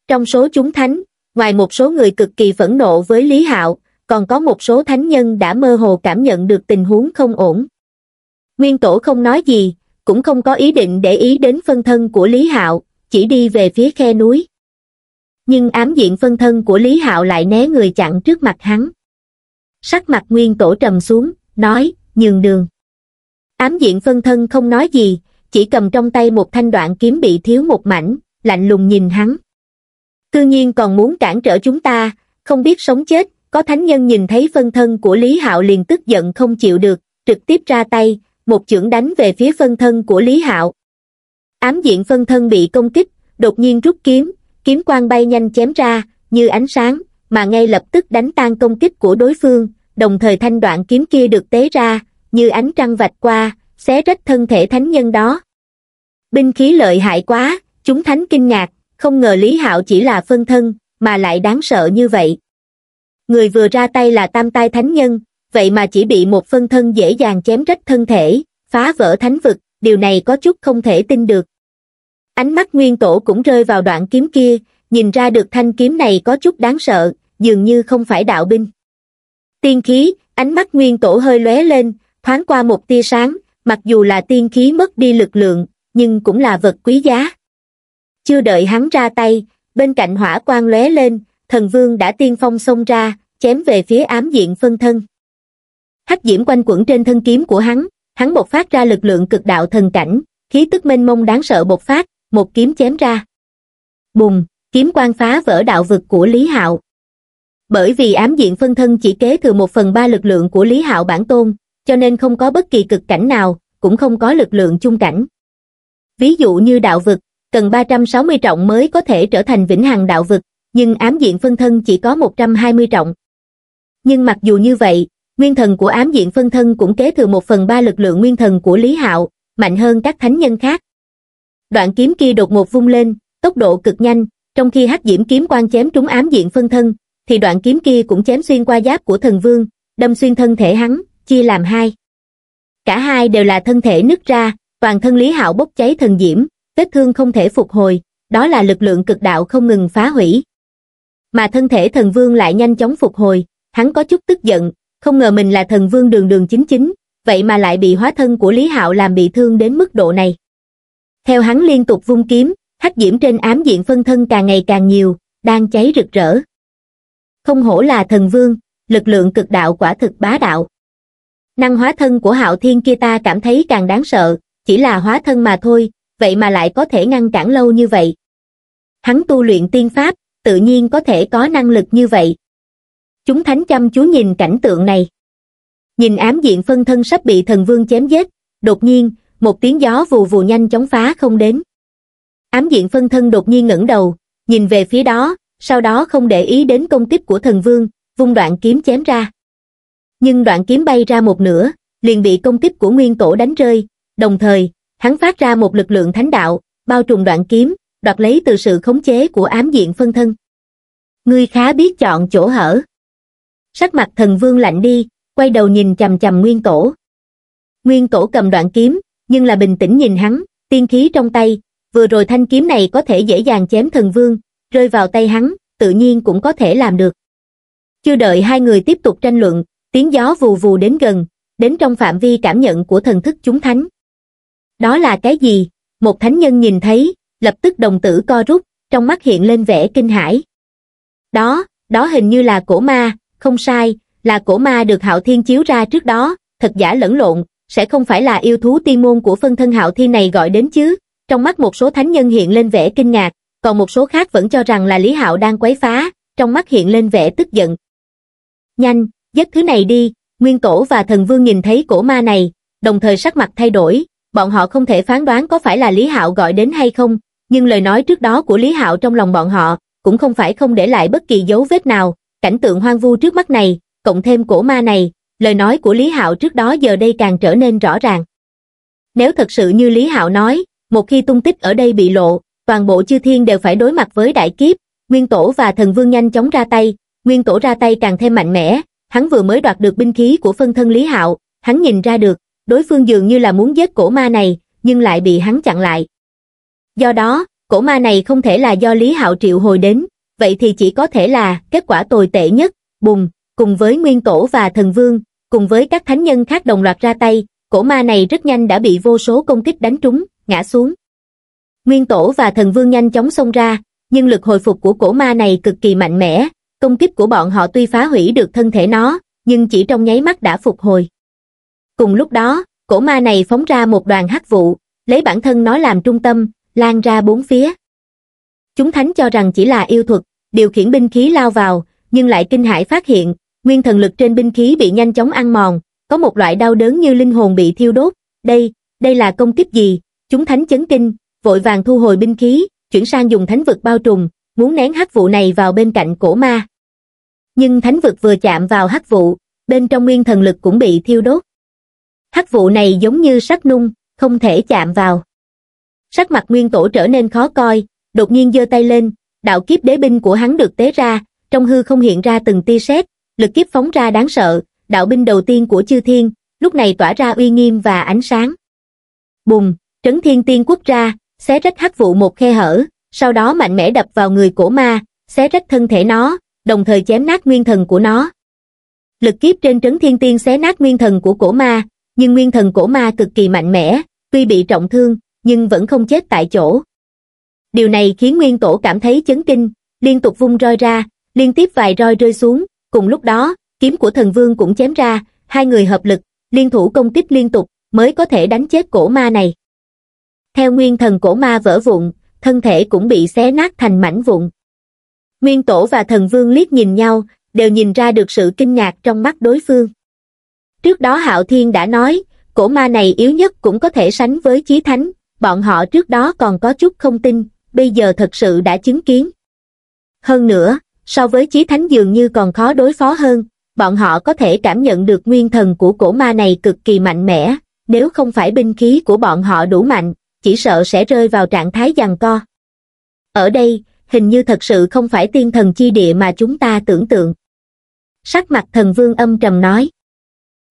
Trong số chúng thánh, ngoài một số người cực kỳ phẫn nộ với Lý Hạo, còn có một số thánh nhân đã mơ hồ cảm nhận được tình huống không ổn. Nguyên Tổ không nói gì, cũng không có ý định để ý đến phân thân của Lý Hạo, chỉ đi về phía khe núi. Nhưng ám diện phân thân của Lý Hạo lại né người chặn trước mặt hắn. Sắc mặt Nguyên Tổ trầm xuống, nói, nhường đường. Ám diện phân thân không nói gì, chỉ cầm trong tay một thanh đoạn kiếm bị thiếu một mảnh, lạnh lùng nhìn hắn. Cư nhiên còn muốn cản trở chúng ta, không biết sống chết, có thánh nhân nhìn thấy phân thân của Lý Hạo liền tức giận không chịu được, trực tiếp ra tay, một chưởng đánh về phía phân thân của lý hạo ám diện phân thân bị công kích đột nhiên rút kiếm kiếm quang bay nhanh chém ra như ánh sáng mà ngay lập tức đánh tan công kích của đối phương đồng thời thanh đoạn kiếm kia được tế ra như ánh trăng vạch qua xé rách thân thể thánh nhân đó binh khí lợi hại quá chúng thánh kinh ngạc không ngờ lý hạo chỉ là phân thân mà lại đáng sợ như vậy người vừa ra tay là tam tai thánh nhân vậy mà chỉ bị một phân thân dễ dàng chém rách thân thể, phá vỡ thánh vực, điều này có chút không thể tin được. Ánh mắt nguyên tổ cũng rơi vào đoạn kiếm kia, nhìn ra được thanh kiếm này có chút đáng sợ, dường như không phải đạo binh. Tiên khí, ánh mắt nguyên tổ hơi lóe lên, thoáng qua một tia sáng, mặc dù là tiên khí mất đi lực lượng, nhưng cũng là vật quý giá. Chưa đợi hắn ra tay, bên cạnh hỏa quang lóe lên, thần vương đã tiên phong xông ra, chém về phía ám diện phân thân hắc diễm quanh quẩn trên thân kiếm của hắn hắn bộc phát ra lực lượng cực đạo thần cảnh khí tức mênh mông đáng sợ bộc phát một kiếm chém ra bùng kiếm quang phá vỡ đạo vực của lý hạo bởi vì ám diện phân thân chỉ kế thừa một phần ba lực lượng của lý hạo bản tôn cho nên không có bất kỳ cực cảnh nào cũng không có lực lượng chung cảnh ví dụ như đạo vực cần 360 trọng mới có thể trở thành vĩnh hằng đạo vực nhưng ám diện phân thân chỉ có 120 trọng nhưng mặc dù như vậy Nguyên thần của ám diện phân thân cũng kế thừa một phần ba lực lượng nguyên thần của Lý Hạo, mạnh hơn các thánh nhân khác. Đoạn kiếm kia đột ngột vung lên, tốc độ cực nhanh, trong khi hắc diễm kiếm quang chém trúng ám diện phân thân, thì đoạn kiếm kia cũng chém xuyên qua giáp của thần vương, đâm xuyên thân thể hắn, chia làm hai. Cả hai đều là thân thể nứt ra, toàn thân Lý Hạo bốc cháy thần diễm, vết thương không thể phục hồi, đó là lực lượng cực đạo không ngừng phá hủy. Mà thân thể thần vương lại nhanh chóng phục hồi, hắn có chút tức giận, không ngờ mình là thần vương đường đường chính chính, vậy mà lại bị hóa thân của Lý Hạo làm bị thương đến mức độ này. Theo hắn liên tục vung kiếm, hắc diễm trên ám diện phân thân càng ngày càng nhiều, đang cháy rực rỡ. Không hổ là thần vương, lực lượng cực đạo quả thực bá đạo. Năng hóa thân của hạo thiên kia ta cảm thấy càng đáng sợ, chỉ là hóa thân mà thôi, vậy mà lại có thể ngăn cản lâu như vậy. Hắn tu luyện tiên pháp, tự nhiên có thể có năng lực như vậy, chúng thánh chăm chú nhìn cảnh tượng này. Nhìn ám diện phân thân sắp bị thần vương chém giết, đột nhiên, một tiếng gió vù vù nhanh chóng phá không đến. Ám diện phân thân đột nhiên ngẩng đầu, nhìn về phía đó, sau đó không để ý đến công kích của thần vương, vung đoạn kiếm chém ra. Nhưng đoạn kiếm bay ra một nửa, liền bị công kích của nguyên tổ đánh rơi, đồng thời, hắn phát ra một lực lượng thánh đạo, bao trùm đoạn kiếm, đoạt lấy từ sự khống chế của ám diện phân thân. Ngươi khá biết chọn chỗ hở sắc mặt thần vương lạnh đi quay đầu nhìn chằm chằm nguyên tổ nguyên tổ cầm đoạn kiếm nhưng là bình tĩnh nhìn hắn tiên khí trong tay vừa rồi thanh kiếm này có thể dễ dàng chém thần vương rơi vào tay hắn tự nhiên cũng có thể làm được chưa đợi hai người tiếp tục tranh luận tiếng gió vù vù đến gần đến trong phạm vi cảm nhận của thần thức chúng thánh đó là cái gì một thánh nhân nhìn thấy lập tức đồng tử co rút trong mắt hiện lên vẻ kinh hãi đó đó hình như là cổ ma không sai, là cổ ma được Hạo Thiên chiếu ra trước đó, thật giả lẫn lộn, sẽ không phải là yêu thú tiên môn của phân thân Hạo Thiên này gọi đến chứ. Trong mắt một số thánh nhân hiện lên vẻ kinh ngạc, còn một số khác vẫn cho rằng là Lý Hạo đang quấy phá, trong mắt hiện lên vẻ tức giận. Nhanh, dứt thứ này đi, Nguyên Tổ và Thần Vương nhìn thấy cổ ma này, đồng thời sắc mặt thay đổi, bọn họ không thể phán đoán có phải là Lý Hạo gọi đến hay không, nhưng lời nói trước đó của Lý Hạo trong lòng bọn họ, cũng không phải không để lại bất kỳ dấu vết nào, Cảnh tượng hoang vu trước mắt này, cộng thêm cổ ma này, lời nói của Lý Hạo trước đó giờ đây càng trở nên rõ ràng. Nếu thật sự như Lý Hạo nói, một khi tung tích ở đây bị lộ, toàn bộ chư thiên đều phải đối mặt với đại kiếp, Nguyên Tổ và Thần Vương nhanh chóng ra tay, Nguyên Tổ ra tay càng thêm mạnh mẽ, hắn vừa mới đoạt được binh khí của phân thân Lý Hạo, hắn nhìn ra được, đối phương dường như là muốn giết cổ ma này, nhưng lại bị hắn chặn lại. Do đó, cổ ma này không thể là do Lý Hạo triệu hồi đến, vậy thì chỉ có thể là kết quả tồi tệ nhất, bùng, cùng với nguyên tổ và thần vương, cùng với các thánh nhân khác đồng loạt ra tay, cổ ma này rất nhanh đã bị vô số công kích đánh trúng, ngã xuống. Nguyên tổ và thần vương nhanh chóng xông ra, nhưng lực hồi phục của cổ ma này cực kỳ mạnh mẽ, công kích của bọn họ tuy phá hủy được thân thể nó, nhưng chỉ trong nháy mắt đã phục hồi. Cùng lúc đó, cổ ma này phóng ra một đoàn hắc vụ, lấy bản thân nó làm trung tâm, lan ra bốn phía. Chúng thánh cho rằng chỉ là yêu thuật, điều khiển binh khí lao vào nhưng lại kinh hãi phát hiện nguyên thần lực trên binh khí bị nhanh chóng ăn mòn có một loại đau đớn như linh hồn bị thiêu đốt đây đây là công kích gì chúng thánh chấn kinh vội vàng thu hồi binh khí chuyển sang dùng thánh vực bao trùm muốn nén hắc vụ này vào bên cạnh cổ ma nhưng thánh vực vừa chạm vào hắc vụ bên trong nguyên thần lực cũng bị thiêu đốt hắc vụ này giống như sắt nung không thể chạm vào sắc mặt nguyên tổ trở nên khó coi đột nhiên giơ tay lên đạo kiếp đế binh của hắn được tế ra, trong hư không hiện ra từng tia sét, lực kiếp phóng ra đáng sợ, đạo binh đầu tiên của chư thiên, lúc này tỏa ra uy nghiêm và ánh sáng. Bùng, trấn thiên tiên quốc ra, xé rách hắc vụ một khe hở, sau đó mạnh mẽ đập vào người cổ ma, xé rách thân thể nó, đồng thời chém nát nguyên thần của nó. Lực kiếp trên trấn thiên tiên xé nát nguyên thần của cổ ma, nhưng nguyên thần cổ ma cực kỳ mạnh mẽ, tuy bị trọng thương, nhưng vẫn không chết tại chỗ điều này khiến Nguyên Tổ cảm thấy chấn kinh, liên tục vung roi ra, liên tiếp vài roi rơi xuống, cùng lúc đó, kiếm của thần vương cũng chém ra, hai người hợp lực, liên thủ công kích liên tục, mới có thể đánh chết cổ ma này. Theo nguyên thần cổ ma vỡ vụn, thân thể cũng bị xé nát thành mảnh vụn. Nguyên tổ và thần vương liếc nhìn nhau, đều nhìn ra được sự kinh ngạc trong mắt đối phương. Trước đó Hạo Thiên đã nói, cổ ma này yếu nhất cũng có thể sánh với chí thánh, bọn họ trước đó còn có chút không tin, bây giờ thật sự đã chứng kiến. Hơn nữa, so với chí thánh dường như còn khó đối phó hơn, bọn họ có thể cảm nhận được nguyên thần của cổ ma này cực kỳ mạnh mẽ, nếu không phải binh khí của bọn họ đủ mạnh, chỉ sợ sẽ rơi vào trạng thái giằng co. Ở đây, hình như thật sự không phải tiên thần chi địa mà chúng ta tưởng tượng. Sắc mặt thần vương âm trầm nói.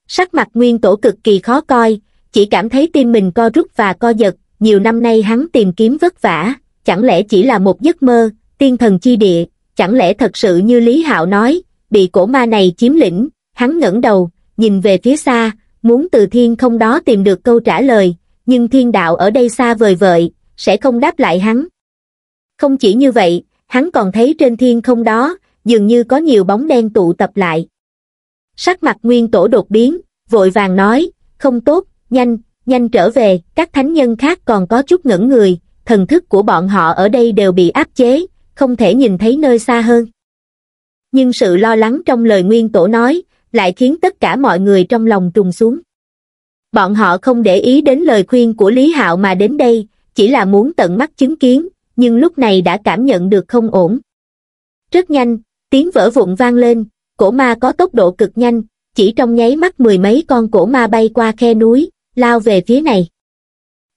Sắc mặt nguyên tổ cực kỳ khó coi, chỉ cảm thấy tim mình co rút và co giật, nhiều năm nay hắn tìm kiếm vất vả, chẳng lẽ chỉ là một giấc mơ, tiên thần chi địa, chẳng lẽ thật sự như Lý Hạo nói, bị cổ ma này chiếm lĩnh, hắn ngẩng đầu, nhìn về phía xa, muốn từ thiên không đó tìm được câu trả lời, nhưng thiên đạo ở đây xa vời vợi, sẽ không đáp lại hắn. Không chỉ như vậy, hắn còn thấy trên thiên không đó, dường như có nhiều bóng đen tụ tập lại. Sắc mặt nguyên tổ đột biến, vội vàng nói, không tốt, nhanh, nhanh trở về, các thánh nhân khác còn có chút ngẩn người, thần thức của bọn họ ở đây đều bị áp chế, không thể nhìn thấy nơi xa hơn. Nhưng sự lo lắng trong lời nguyên tổ nói, lại khiến tất cả mọi người trong lòng trùng xuống. Bọn họ không để ý đến lời khuyên của Lý Hạo mà đến đây, chỉ là muốn tận mắt chứng kiến, nhưng lúc này đã cảm nhận được không ổn. Rất nhanh, tiếng vỡ vụn vang lên, cổ ma có tốc độ cực nhanh, chỉ trong nháy mắt mười mấy con cổ ma bay qua khe núi, lao về phía này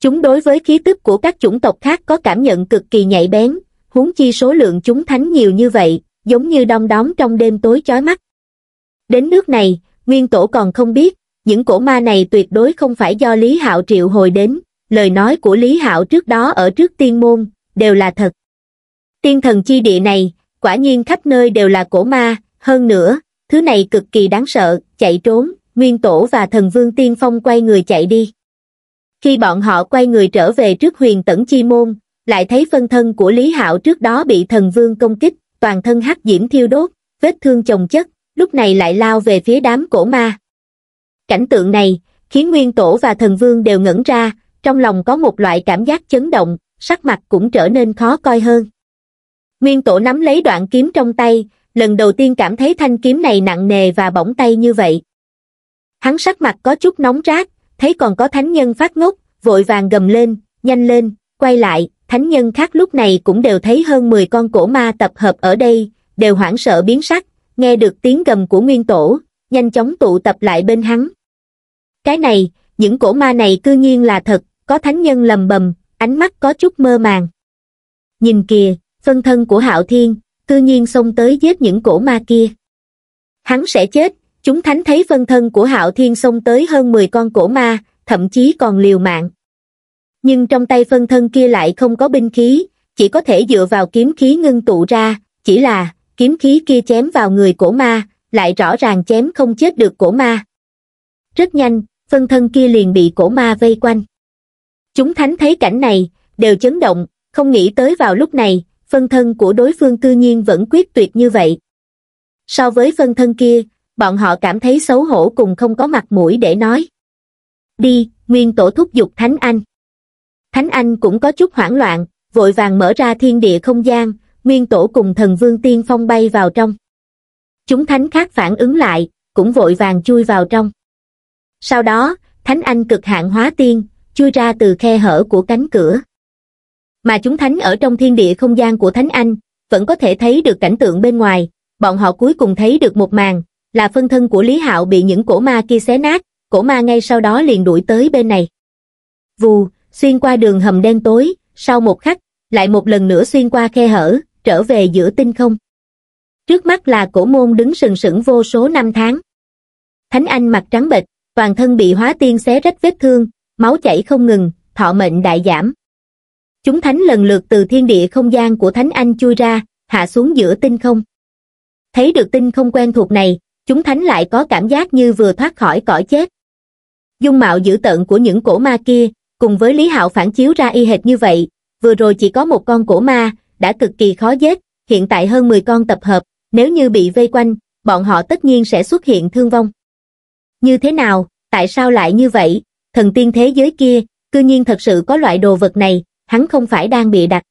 chúng đối với khí tức của các chủng tộc khác có cảm nhận cực kỳ nhạy bén huống chi số lượng chúng thánh nhiều như vậy giống như đom đóm trong đêm tối chói mắt đến nước này nguyên tổ còn không biết những cổ ma này tuyệt đối không phải do lý hạo triệu hồi đến lời nói của lý hạo trước đó ở trước tiên môn đều là thật tiên thần chi địa này quả nhiên khắp nơi đều là cổ ma hơn nữa thứ này cực kỳ đáng sợ chạy trốn nguyên tổ và thần vương tiên phong quay người chạy đi khi bọn họ quay người trở về trước huyền tẩn chi môn, lại thấy phân thân của Lý Hạo trước đó bị thần vương công kích, toàn thân hắc diễm thiêu đốt, vết thương chồng chất, lúc này lại lao về phía đám cổ ma. Cảnh tượng này, khiến Nguyên Tổ và thần vương đều ngẩn ra, trong lòng có một loại cảm giác chấn động, sắc mặt cũng trở nên khó coi hơn. Nguyên Tổ nắm lấy đoạn kiếm trong tay, lần đầu tiên cảm thấy thanh kiếm này nặng nề và bỏng tay như vậy. Hắn sắc mặt có chút nóng rát, thấy còn có thánh nhân phát ngốc vội vàng gầm lên nhanh lên quay lại thánh nhân khác lúc này cũng đều thấy hơn mười con cổ ma tập hợp ở đây đều hoảng sợ biến sắc nghe được tiếng gầm của nguyên tổ nhanh chóng tụ tập lại bên hắn cái này những cổ ma này cư nhiên là thật có thánh nhân lầm bầm ánh mắt có chút mơ màng nhìn kìa phân thân của hạo thiên cư nhiên xông tới giết những cổ ma kia hắn sẽ chết Chúng thánh thấy phân thân của hạo thiên xông tới hơn 10 con cổ ma, thậm chí còn liều mạng. Nhưng trong tay phân thân kia lại không có binh khí, chỉ có thể dựa vào kiếm khí ngưng tụ ra, chỉ là kiếm khí kia chém vào người cổ ma, lại rõ ràng chém không chết được cổ ma. Rất nhanh, phân thân kia liền bị cổ ma vây quanh. Chúng thánh thấy cảnh này, đều chấn động, không nghĩ tới vào lúc này, phân thân của đối phương cư nhiên vẫn quyết tuyệt như vậy. So với phân thân kia, bọn họ cảm thấy xấu hổ cùng không có mặt mũi để nói đi nguyên tổ thúc giục thánh anh thánh anh cũng có chút hoảng loạn vội vàng mở ra thiên địa không gian nguyên tổ cùng thần vương tiên phong bay vào trong chúng thánh khác phản ứng lại cũng vội vàng chui vào trong sau đó thánh anh cực hạn hóa tiên chui ra từ khe hở của cánh cửa mà chúng thánh ở trong thiên địa không gian của thánh anh vẫn có thể thấy được cảnh tượng bên ngoài bọn họ cuối cùng thấy được một màn là phân thân của Lý Hạo bị những cổ ma kia xé nát, cổ ma ngay sau đó liền đuổi tới bên này. Vù, xuyên qua đường hầm đen tối, sau một khắc, lại một lần nữa xuyên qua khe hở, trở về giữa tinh không. Trước mắt là cổ môn đứng sừng sững vô số năm tháng. Thánh Anh mặt trắng bệch, toàn thân bị hóa tiên xé rách vết thương, máu chảy không ngừng, thọ mệnh đại giảm. Chúng thánh lần lượt từ thiên địa không gian của Thánh Anh chui ra, hạ xuống giữa tinh không. Thấy được tinh không quen thuộc này, chúng thánh lại có cảm giác như vừa thoát khỏi cõi chết dung mạo dữ tợn của những cổ ma kia cùng với lý hạo phản chiếu ra y hệt như vậy vừa rồi chỉ có một con cổ ma đã cực kỳ khó giết hiện tại hơn 10 con tập hợp nếu như bị vây quanh bọn họ tất nhiên sẽ xuất hiện thương vong như thế nào tại sao lại như vậy thần tiên thế giới kia cư nhiên thật sự có loại đồ vật này hắn không phải đang bị đặt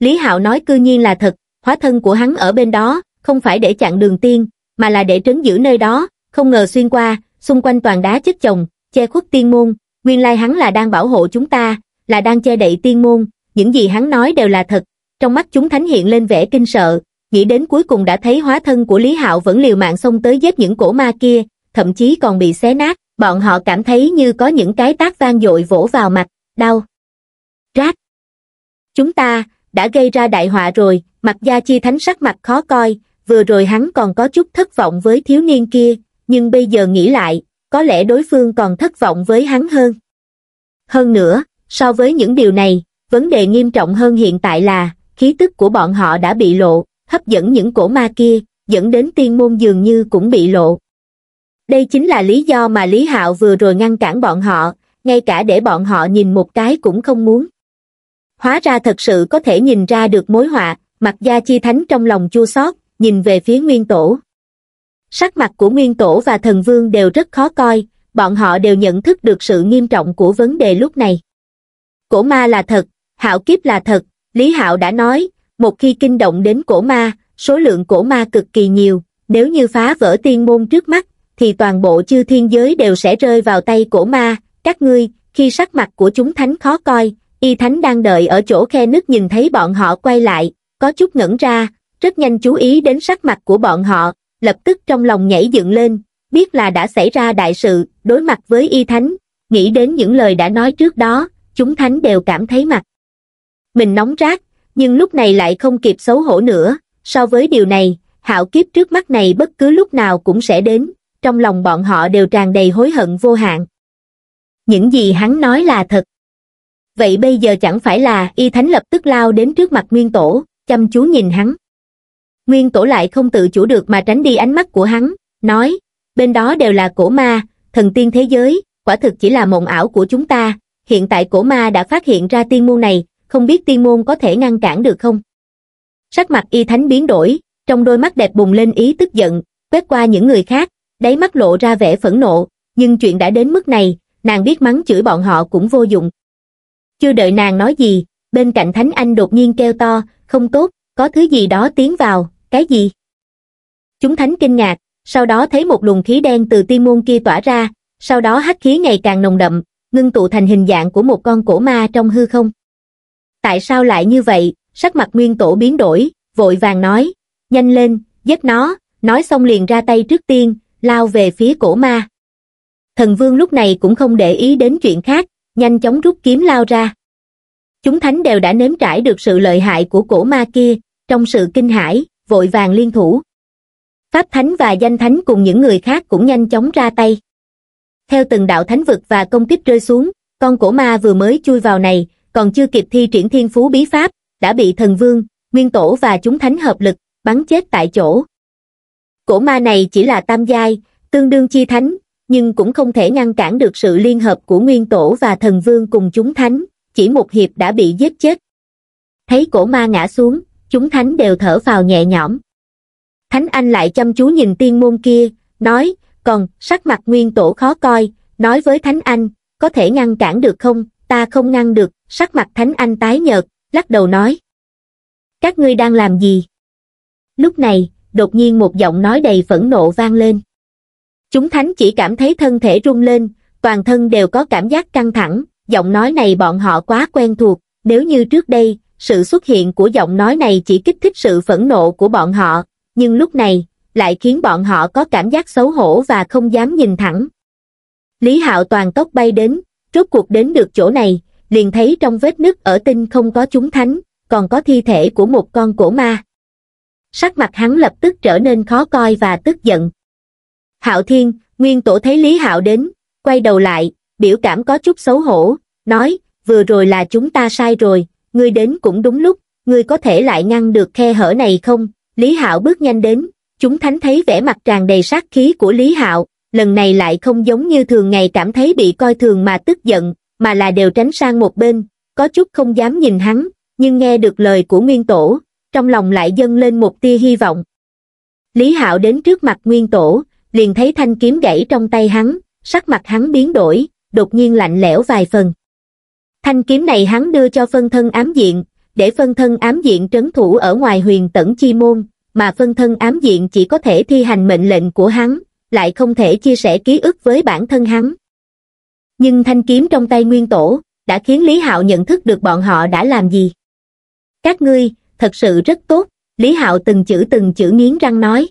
lý hạo nói cư nhiên là thật hóa thân của hắn ở bên đó không phải để chặn đường tiên mà là để trấn giữ nơi đó, không ngờ xuyên qua, xung quanh toàn đá chất chồng, che khuất tiên môn, nguyên lai hắn là đang bảo hộ chúng ta, là đang che đậy tiên môn, những gì hắn nói đều là thật, trong mắt chúng thánh hiện lên vẻ kinh sợ, nghĩ đến cuối cùng đã thấy hóa thân của Lý Hạo vẫn liều mạng xông tới giết những cổ ma kia, thậm chí còn bị xé nát, bọn họ cảm thấy như có những cái tác vang dội vỗ vào mặt, đau. Rát! Chúng ta, đã gây ra đại họa rồi, mặt gia chi thánh sắc mặt khó coi, vừa rồi hắn còn có chút thất vọng với thiếu niên kia nhưng bây giờ nghĩ lại có lẽ đối phương còn thất vọng với hắn hơn hơn nữa so với những điều này vấn đề nghiêm trọng hơn hiện tại là khí tức của bọn họ đã bị lộ hấp dẫn những cổ ma kia dẫn đến tiên môn dường như cũng bị lộ đây chính là lý do mà lý hạo vừa rồi ngăn cản bọn họ ngay cả để bọn họ nhìn một cái cũng không muốn hóa ra thật sự có thể nhìn ra được mối họa mặt gia chi thánh trong lòng chua xót nhìn về phía Nguyên Tổ. Sắc mặt của Nguyên Tổ và Thần Vương đều rất khó coi, bọn họ đều nhận thức được sự nghiêm trọng của vấn đề lúc này. Cổ ma là thật, hạo kiếp là thật, Lý Hạo đã nói, một khi kinh động đến cổ ma, số lượng cổ ma cực kỳ nhiều, nếu như phá vỡ tiên môn trước mắt, thì toàn bộ chư thiên giới đều sẽ rơi vào tay cổ ma, các ngươi, khi sắc mặt của chúng thánh khó coi, y thánh đang đợi ở chỗ khe nước nhìn thấy bọn họ quay lại, có chút ngẩn ra, rất nhanh chú ý đến sắc mặt của bọn họ, lập tức trong lòng nhảy dựng lên, biết là đã xảy ra đại sự, đối mặt với y thánh, nghĩ đến những lời đã nói trước đó, chúng thánh đều cảm thấy mặt. Mình nóng rát, nhưng lúc này lại không kịp xấu hổ nữa, so với điều này, hạo kiếp trước mắt này bất cứ lúc nào cũng sẽ đến, trong lòng bọn họ đều tràn đầy hối hận vô hạn. Những gì hắn nói là thật. Vậy bây giờ chẳng phải là y thánh lập tức lao đến trước mặt nguyên tổ, chăm chú nhìn hắn nguyên tổ lại không tự chủ được mà tránh đi ánh mắt của hắn nói bên đó đều là cổ ma thần tiên thế giới quả thực chỉ là mộng ảo của chúng ta hiện tại cổ ma đã phát hiện ra tiên môn này không biết tiên môn có thể ngăn cản được không sắc mặt y thánh biến đổi trong đôi mắt đẹp bùng lên ý tức giận quét qua những người khác đáy mắt lộ ra vẻ phẫn nộ nhưng chuyện đã đến mức này nàng biết mắng chửi bọn họ cũng vô dụng chưa đợi nàng nói gì bên cạnh thánh anh đột nhiên kêu to không tốt có thứ gì đó tiến vào cái gì? Chúng thánh kinh ngạc, sau đó thấy một luồng khí đen từ tiên môn kia tỏa ra, sau đó hắc khí ngày càng nồng đậm, ngưng tụ thành hình dạng của một con cổ ma trong hư không. Tại sao lại như vậy? Sắc mặt nguyên tổ biến đổi, vội vàng nói, nhanh lên, giết nó, nói xong liền ra tay trước tiên, lao về phía cổ ma. Thần vương lúc này cũng không để ý đến chuyện khác, nhanh chóng rút kiếm lao ra. Chúng thánh đều đã nếm trải được sự lợi hại của cổ ma kia, trong sự kinh hãi, vội vàng liên thủ. Pháp Thánh và Danh Thánh cùng những người khác cũng nhanh chóng ra tay. Theo từng đạo thánh vực và công kích rơi xuống, con cổ ma vừa mới chui vào này, còn chưa kịp thi triển thiên phú bí pháp, đã bị thần vương, nguyên tổ và chúng thánh hợp lực, bắn chết tại chỗ. Cổ ma này chỉ là tam giai, tương đương chi thánh, nhưng cũng không thể ngăn cản được sự liên hợp của nguyên tổ và thần vương cùng chúng thánh, chỉ một hiệp đã bị giết chết. Thấy cổ ma ngã xuống, chúng thánh đều thở vào nhẹ nhõm. Thánh Anh lại chăm chú nhìn tiên môn kia, nói, còn, sắc mặt nguyên tổ khó coi, nói với Thánh Anh, có thể ngăn cản được không, ta không ngăn được, sắc mặt Thánh Anh tái nhợt, lắc đầu nói. Các ngươi đang làm gì? Lúc này, đột nhiên một giọng nói đầy phẫn nộ vang lên. Chúng thánh chỉ cảm thấy thân thể rung lên, toàn thân đều có cảm giác căng thẳng, giọng nói này bọn họ quá quen thuộc, nếu như trước đây, sự xuất hiện của giọng nói này chỉ kích thích sự phẫn nộ của bọn họ, nhưng lúc này, lại khiến bọn họ có cảm giác xấu hổ và không dám nhìn thẳng. Lý Hạo toàn tốc bay đến, rốt cuộc đến được chỗ này, liền thấy trong vết nứt ở tinh không có chúng thánh, còn có thi thể của một con cổ ma. Sắc mặt hắn lập tức trở nên khó coi và tức giận. Hạo Thiên, Nguyên Tổ thấy Lý Hạo đến, quay đầu lại, biểu cảm có chút xấu hổ, nói, vừa rồi là chúng ta sai rồi, ngươi đến cũng đúng lúc, ngươi có thể lại ngăn được khe hở này không? Lý Hạo bước nhanh đến, chúng thánh thấy vẻ mặt tràn đầy sát khí của Lý Hạo, lần này lại không giống như thường ngày cảm thấy bị coi thường mà tức giận, mà là đều tránh sang một bên, có chút không dám nhìn hắn, nhưng nghe được lời của Nguyên Tổ, trong lòng lại dâng lên một tia hy vọng. Lý Hạo đến trước mặt Nguyên Tổ, liền thấy thanh kiếm gãy trong tay hắn, sắc mặt hắn biến đổi, đột nhiên lạnh lẽo vài phần thanh kiếm này hắn đưa cho phân thân ám diện để phân thân ám diện trấn thủ ở ngoài huyền tẩn chi môn mà phân thân ám diện chỉ có thể thi hành mệnh lệnh của hắn lại không thể chia sẻ ký ức với bản thân hắn nhưng thanh kiếm trong tay nguyên tổ đã khiến lý hạo nhận thức được bọn họ đã làm gì các ngươi thật sự rất tốt lý hạo từng chữ từng chữ nghiến răng nói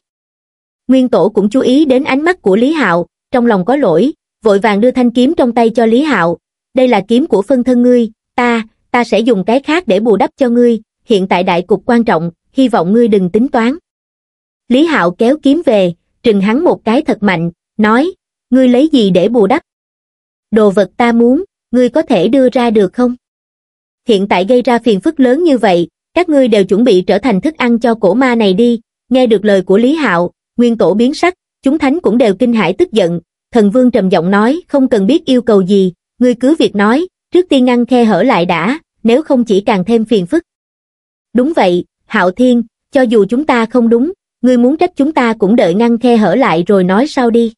nguyên tổ cũng chú ý đến ánh mắt của lý hạo trong lòng có lỗi vội vàng đưa thanh kiếm trong tay cho lý hạo đây là kiếm của phân thân ngươi ta ta sẽ dùng cái khác để bù đắp cho ngươi hiện tại đại cục quan trọng hy vọng ngươi đừng tính toán lý hạo kéo kiếm về trừng hắn một cái thật mạnh nói ngươi lấy gì để bù đắp đồ vật ta muốn ngươi có thể đưa ra được không hiện tại gây ra phiền phức lớn như vậy các ngươi đều chuẩn bị trở thành thức ăn cho cổ ma này đi nghe được lời của lý hạo nguyên tổ biến sắc chúng thánh cũng đều kinh hãi tức giận thần vương trầm giọng nói không cần biết yêu cầu gì ngươi cứ việc nói, trước tiên ngăn khe hở lại đã, nếu không chỉ càng thêm phiền phức. Đúng vậy, Hạo Thiên, cho dù chúng ta không đúng, ngươi muốn trách chúng ta cũng đợi ngăn khe hở lại rồi nói sau đi.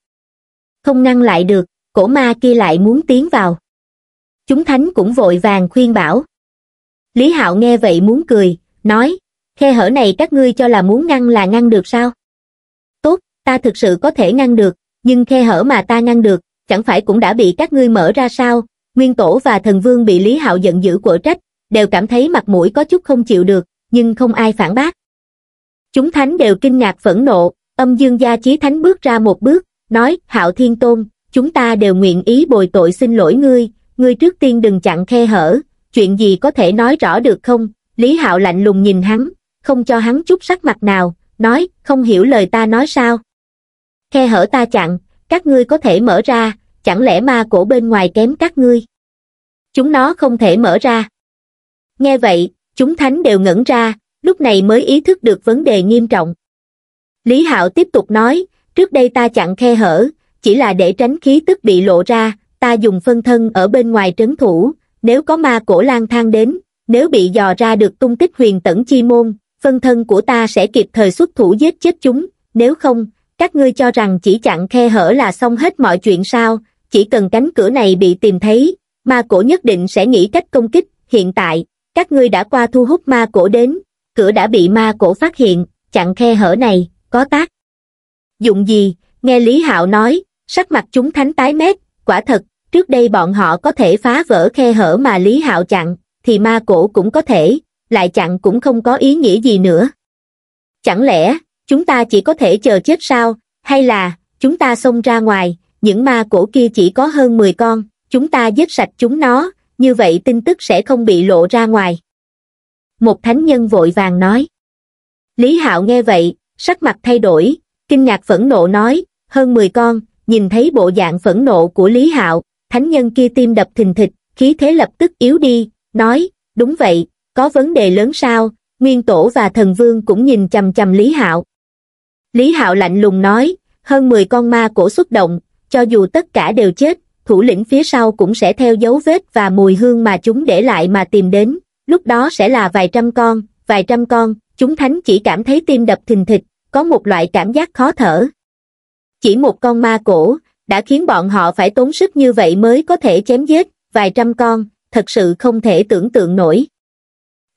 Không ngăn lại được, cổ ma kia lại muốn tiến vào. Chúng thánh cũng vội vàng khuyên bảo. Lý Hạo nghe vậy muốn cười, nói, khe hở này các ngươi cho là muốn ngăn là ngăn được sao? Tốt, ta thực sự có thể ngăn được, nhưng khe hở mà ta ngăn được, chẳng phải cũng đã bị các ngươi mở ra sao, Nguyên Tổ và Thần Vương bị Lý Hạo giận dữ của trách, đều cảm thấy mặt mũi có chút không chịu được, nhưng không ai phản bác. Chúng thánh đều kinh ngạc phẫn nộ, âm dương gia trí thánh bước ra một bước, nói, Hạo Thiên Tôn, chúng ta đều nguyện ý bồi tội xin lỗi ngươi, ngươi trước tiên đừng chặn khe hở, chuyện gì có thể nói rõ được không? Lý Hạo lạnh lùng nhìn hắn, không cho hắn chút sắc mặt nào, nói, không hiểu lời ta nói sao. Khe hở ta chặn, các ngươi có thể mở ra, chẳng lẽ ma cổ bên ngoài kém các ngươi? Chúng nó không thể mở ra. Nghe vậy, chúng thánh đều ngẩn ra, lúc này mới ý thức được vấn đề nghiêm trọng. Lý Hạo tiếp tục nói, trước đây ta chặn khe hở, chỉ là để tránh khí tức bị lộ ra, ta dùng phân thân ở bên ngoài trấn thủ, nếu có ma cổ lang thang đến, nếu bị dò ra được tung tích huyền tẩn chi môn, phân thân của ta sẽ kịp thời xuất thủ giết chết chúng, nếu không, các ngươi cho rằng chỉ chặn khe hở là xong hết mọi chuyện sao chỉ cần cánh cửa này bị tìm thấy ma cổ nhất định sẽ nghĩ cách công kích hiện tại các ngươi đã qua thu hút ma cổ đến cửa đã bị ma cổ phát hiện chặn khe hở này có tác dụng gì nghe lý hạo nói sắc mặt chúng thánh tái mét quả thật trước đây bọn họ có thể phá vỡ khe hở mà lý hạo chặn thì ma cổ cũng có thể lại chặn cũng không có ý nghĩa gì nữa chẳng lẽ chúng ta chỉ có thể chờ chết sao hay là chúng ta xông ra ngoài những ma cổ kia chỉ có hơn mười con chúng ta giết sạch chúng nó như vậy tin tức sẽ không bị lộ ra ngoài một thánh nhân vội vàng nói lý hạo nghe vậy sắc mặt thay đổi kinh ngạc phẫn nộ nói hơn mười con nhìn thấy bộ dạng phẫn nộ của lý hạo thánh nhân kia tim đập thình thịch khí thế lập tức yếu đi nói đúng vậy có vấn đề lớn sao nguyên tổ và thần vương cũng nhìn chằm chằm lý hạo Lý Hạo lạnh lùng nói, hơn 10 con ma cổ xuất động, cho dù tất cả đều chết, thủ lĩnh phía sau cũng sẽ theo dấu vết và mùi hương mà chúng để lại mà tìm đến, lúc đó sẽ là vài trăm con, vài trăm con, chúng thánh chỉ cảm thấy tim đập thình thịch, có một loại cảm giác khó thở. Chỉ một con ma cổ, đã khiến bọn họ phải tốn sức như vậy mới có thể chém giết, vài trăm con, thật sự không thể tưởng tượng nổi.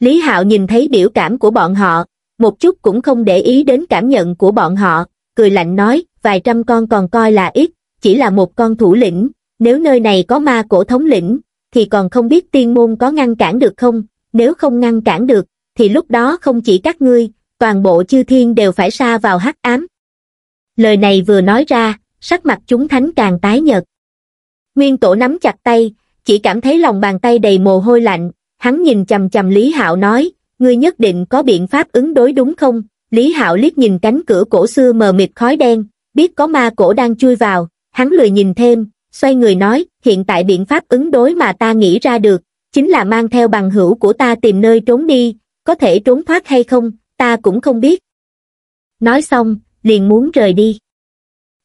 Lý Hạo nhìn thấy biểu cảm của bọn họ, một chút cũng không để ý đến cảm nhận của bọn họ, cười lạnh nói, vài trăm con còn coi là ít, chỉ là một con thủ lĩnh, nếu nơi này có ma cổ thống lĩnh, thì còn không biết tiên môn có ngăn cản được không, nếu không ngăn cản được, thì lúc đó không chỉ các ngươi, toàn bộ chư thiên đều phải xa vào hắc ám. Lời này vừa nói ra, sắc mặt chúng thánh càng tái nhợt. Nguyên tổ nắm chặt tay, chỉ cảm thấy lòng bàn tay đầy mồ hôi lạnh, hắn nhìn chầm chầm Lý Hạo nói, ngươi nhất định có biện pháp ứng đối đúng không? Lý Hạo liếc nhìn cánh cửa cổ xưa mờ mịt khói đen, biết có ma cổ đang chui vào, hắn lười nhìn thêm, xoay người nói, hiện tại biện pháp ứng đối mà ta nghĩ ra được, chính là mang theo bằng hữu của ta tìm nơi trốn đi, có thể trốn thoát hay không, ta cũng không biết. Nói xong, liền muốn rời đi.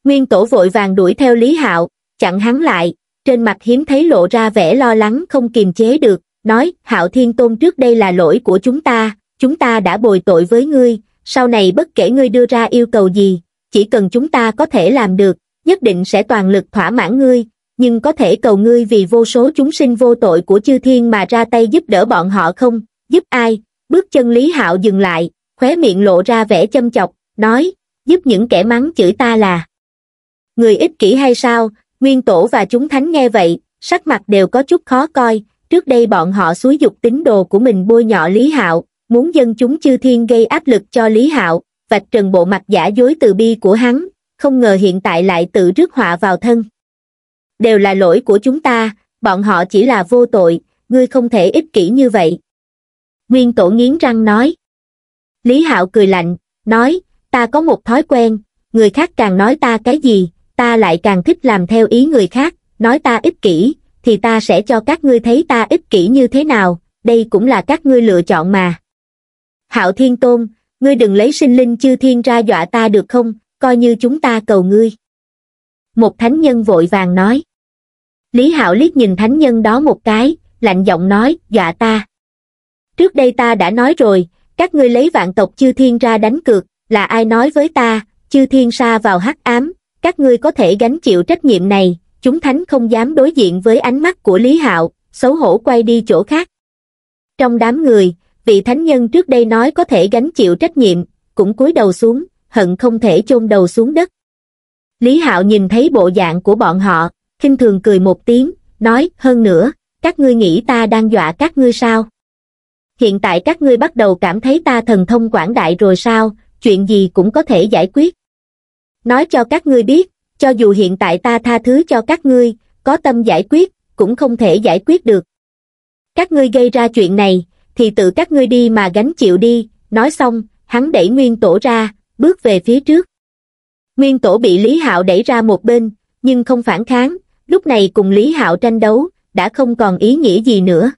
Nguyên tổ vội vàng đuổi theo Lý Hạo, chặn hắn lại, trên mặt hiếm thấy lộ ra vẻ lo lắng không kiềm chế được, nói hạo thiên tôn trước đây là lỗi của chúng ta chúng ta đã bồi tội với ngươi sau này bất kể ngươi đưa ra yêu cầu gì chỉ cần chúng ta có thể làm được nhất định sẽ toàn lực thỏa mãn ngươi nhưng có thể cầu ngươi vì vô số chúng sinh vô tội của chư thiên mà ra tay giúp đỡ bọn họ không giúp ai bước chân lý hạo dừng lại khóe miệng lộ ra vẻ châm chọc nói giúp những kẻ mắng chửi ta là người ích kỷ hay sao nguyên tổ và chúng thánh nghe vậy sắc mặt đều có chút khó coi trước đây bọn họ xúi dục tín đồ của mình bôi nhọ Lý Hạo, muốn dân chúng chư thiên gây áp lực cho Lý Hạo, vạch trần bộ mặt giả dối từ bi của hắn, không ngờ hiện tại lại tự rước họa vào thân. Đều là lỗi của chúng ta, bọn họ chỉ là vô tội, ngươi không thể ích kỷ như vậy. Nguyên tổ nghiến răng nói. Lý Hạo cười lạnh, nói, ta có một thói quen, người khác càng nói ta cái gì, ta lại càng thích làm theo ý người khác, nói ta ích kỷ, thì ta sẽ cho các ngươi thấy ta ích kỷ như thế nào, đây cũng là các ngươi lựa chọn mà. Hạo Thiên Tôn, ngươi đừng lấy sinh linh chư thiên ra dọa ta được không, coi như chúng ta cầu ngươi. Một thánh nhân vội vàng nói. Lý Hạo liếc nhìn thánh nhân đó một cái, lạnh giọng nói, dọa ta. Trước đây ta đã nói rồi, các ngươi lấy vạn tộc chư thiên ra đánh cược, là ai nói với ta, chư thiên sa vào hắc ám, các ngươi có thể gánh chịu trách nhiệm này, chúng thánh không dám đối diện với ánh mắt của Lý Hạo, xấu hổ quay đi chỗ khác. Trong đám người, vị thánh nhân trước đây nói có thể gánh chịu trách nhiệm, cũng cúi đầu xuống, hận không thể chôn đầu xuống đất. Lý Hạo nhìn thấy bộ dạng của bọn họ, khinh thường cười một tiếng, nói, hơn nữa, các ngươi nghĩ ta đang dọa các ngươi sao? Hiện tại các ngươi bắt đầu cảm thấy ta thần thông quảng đại rồi sao, chuyện gì cũng có thể giải quyết. Nói cho các ngươi biết, cho dù hiện tại ta tha thứ cho các ngươi có tâm giải quyết cũng không thể giải quyết được các ngươi gây ra chuyện này thì tự các ngươi đi mà gánh chịu đi nói xong hắn đẩy nguyên tổ ra bước về phía trước nguyên tổ bị lý hạo đẩy ra một bên nhưng không phản kháng lúc này cùng lý hạo tranh đấu đã không còn ý nghĩa gì nữa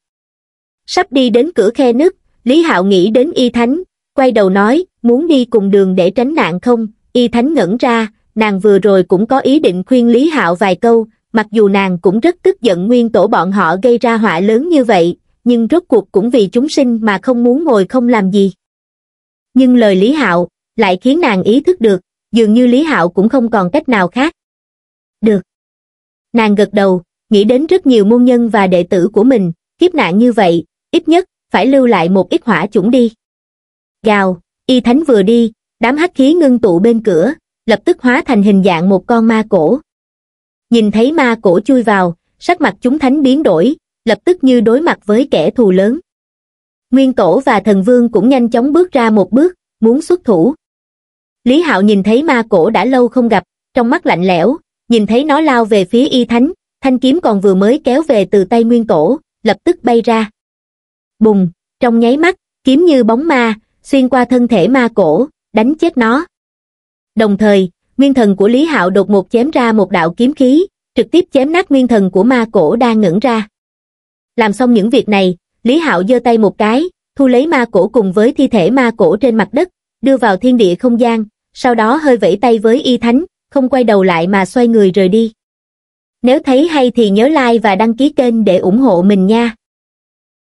sắp đi đến cửa khe nứt lý hạo nghĩ đến y thánh quay đầu nói muốn đi cùng đường để tránh nạn không y thánh ngẩn ra nàng vừa rồi cũng có ý định khuyên Lý Hạo vài câu, mặc dù nàng cũng rất tức giận nguyên tổ bọn họ gây ra họa lớn như vậy, nhưng rốt cuộc cũng vì chúng sinh mà không muốn ngồi không làm gì. Nhưng lời Lý Hạo lại khiến nàng ý thức được, dường như Lý Hạo cũng không còn cách nào khác. Được. Nàng gật đầu, nghĩ đến rất nhiều môn nhân và đệ tử của mình, kiếp nạn như vậy, ít nhất, phải lưu lại một ít hỏa chủng đi. Gào, y thánh vừa đi, đám hắc khí ngưng tụ bên cửa, lập tức hóa thành hình dạng một con ma cổ. Nhìn thấy ma cổ chui vào, sắc mặt chúng thánh biến đổi, lập tức như đối mặt với kẻ thù lớn. Nguyên tổ và thần vương cũng nhanh chóng bước ra một bước, muốn xuất thủ. Lý Hạo nhìn thấy ma cổ đã lâu không gặp, trong mắt lạnh lẽo, nhìn thấy nó lao về phía y thánh, thanh kiếm còn vừa mới kéo về từ tay nguyên tổ, lập tức bay ra. Bùng, trong nháy mắt, kiếm như bóng ma, xuyên qua thân thể ma cổ, đánh chết nó. Đồng thời, nguyên thần của Lý Hạo đột ngột chém ra một đạo kiếm khí, trực tiếp chém nát nguyên thần của ma cổ đang ngẩng ra. Làm xong những việc này, Lý Hạo giơ tay một cái, thu lấy ma cổ cùng với thi thể ma cổ trên mặt đất, đưa vào thiên địa không gian, sau đó hơi vẫy tay với y thánh, không quay đầu lại mà xoay người rời đi. Nếu thấy hay thì nhớ like và đăng ký kênh để ủng hộ mình nha.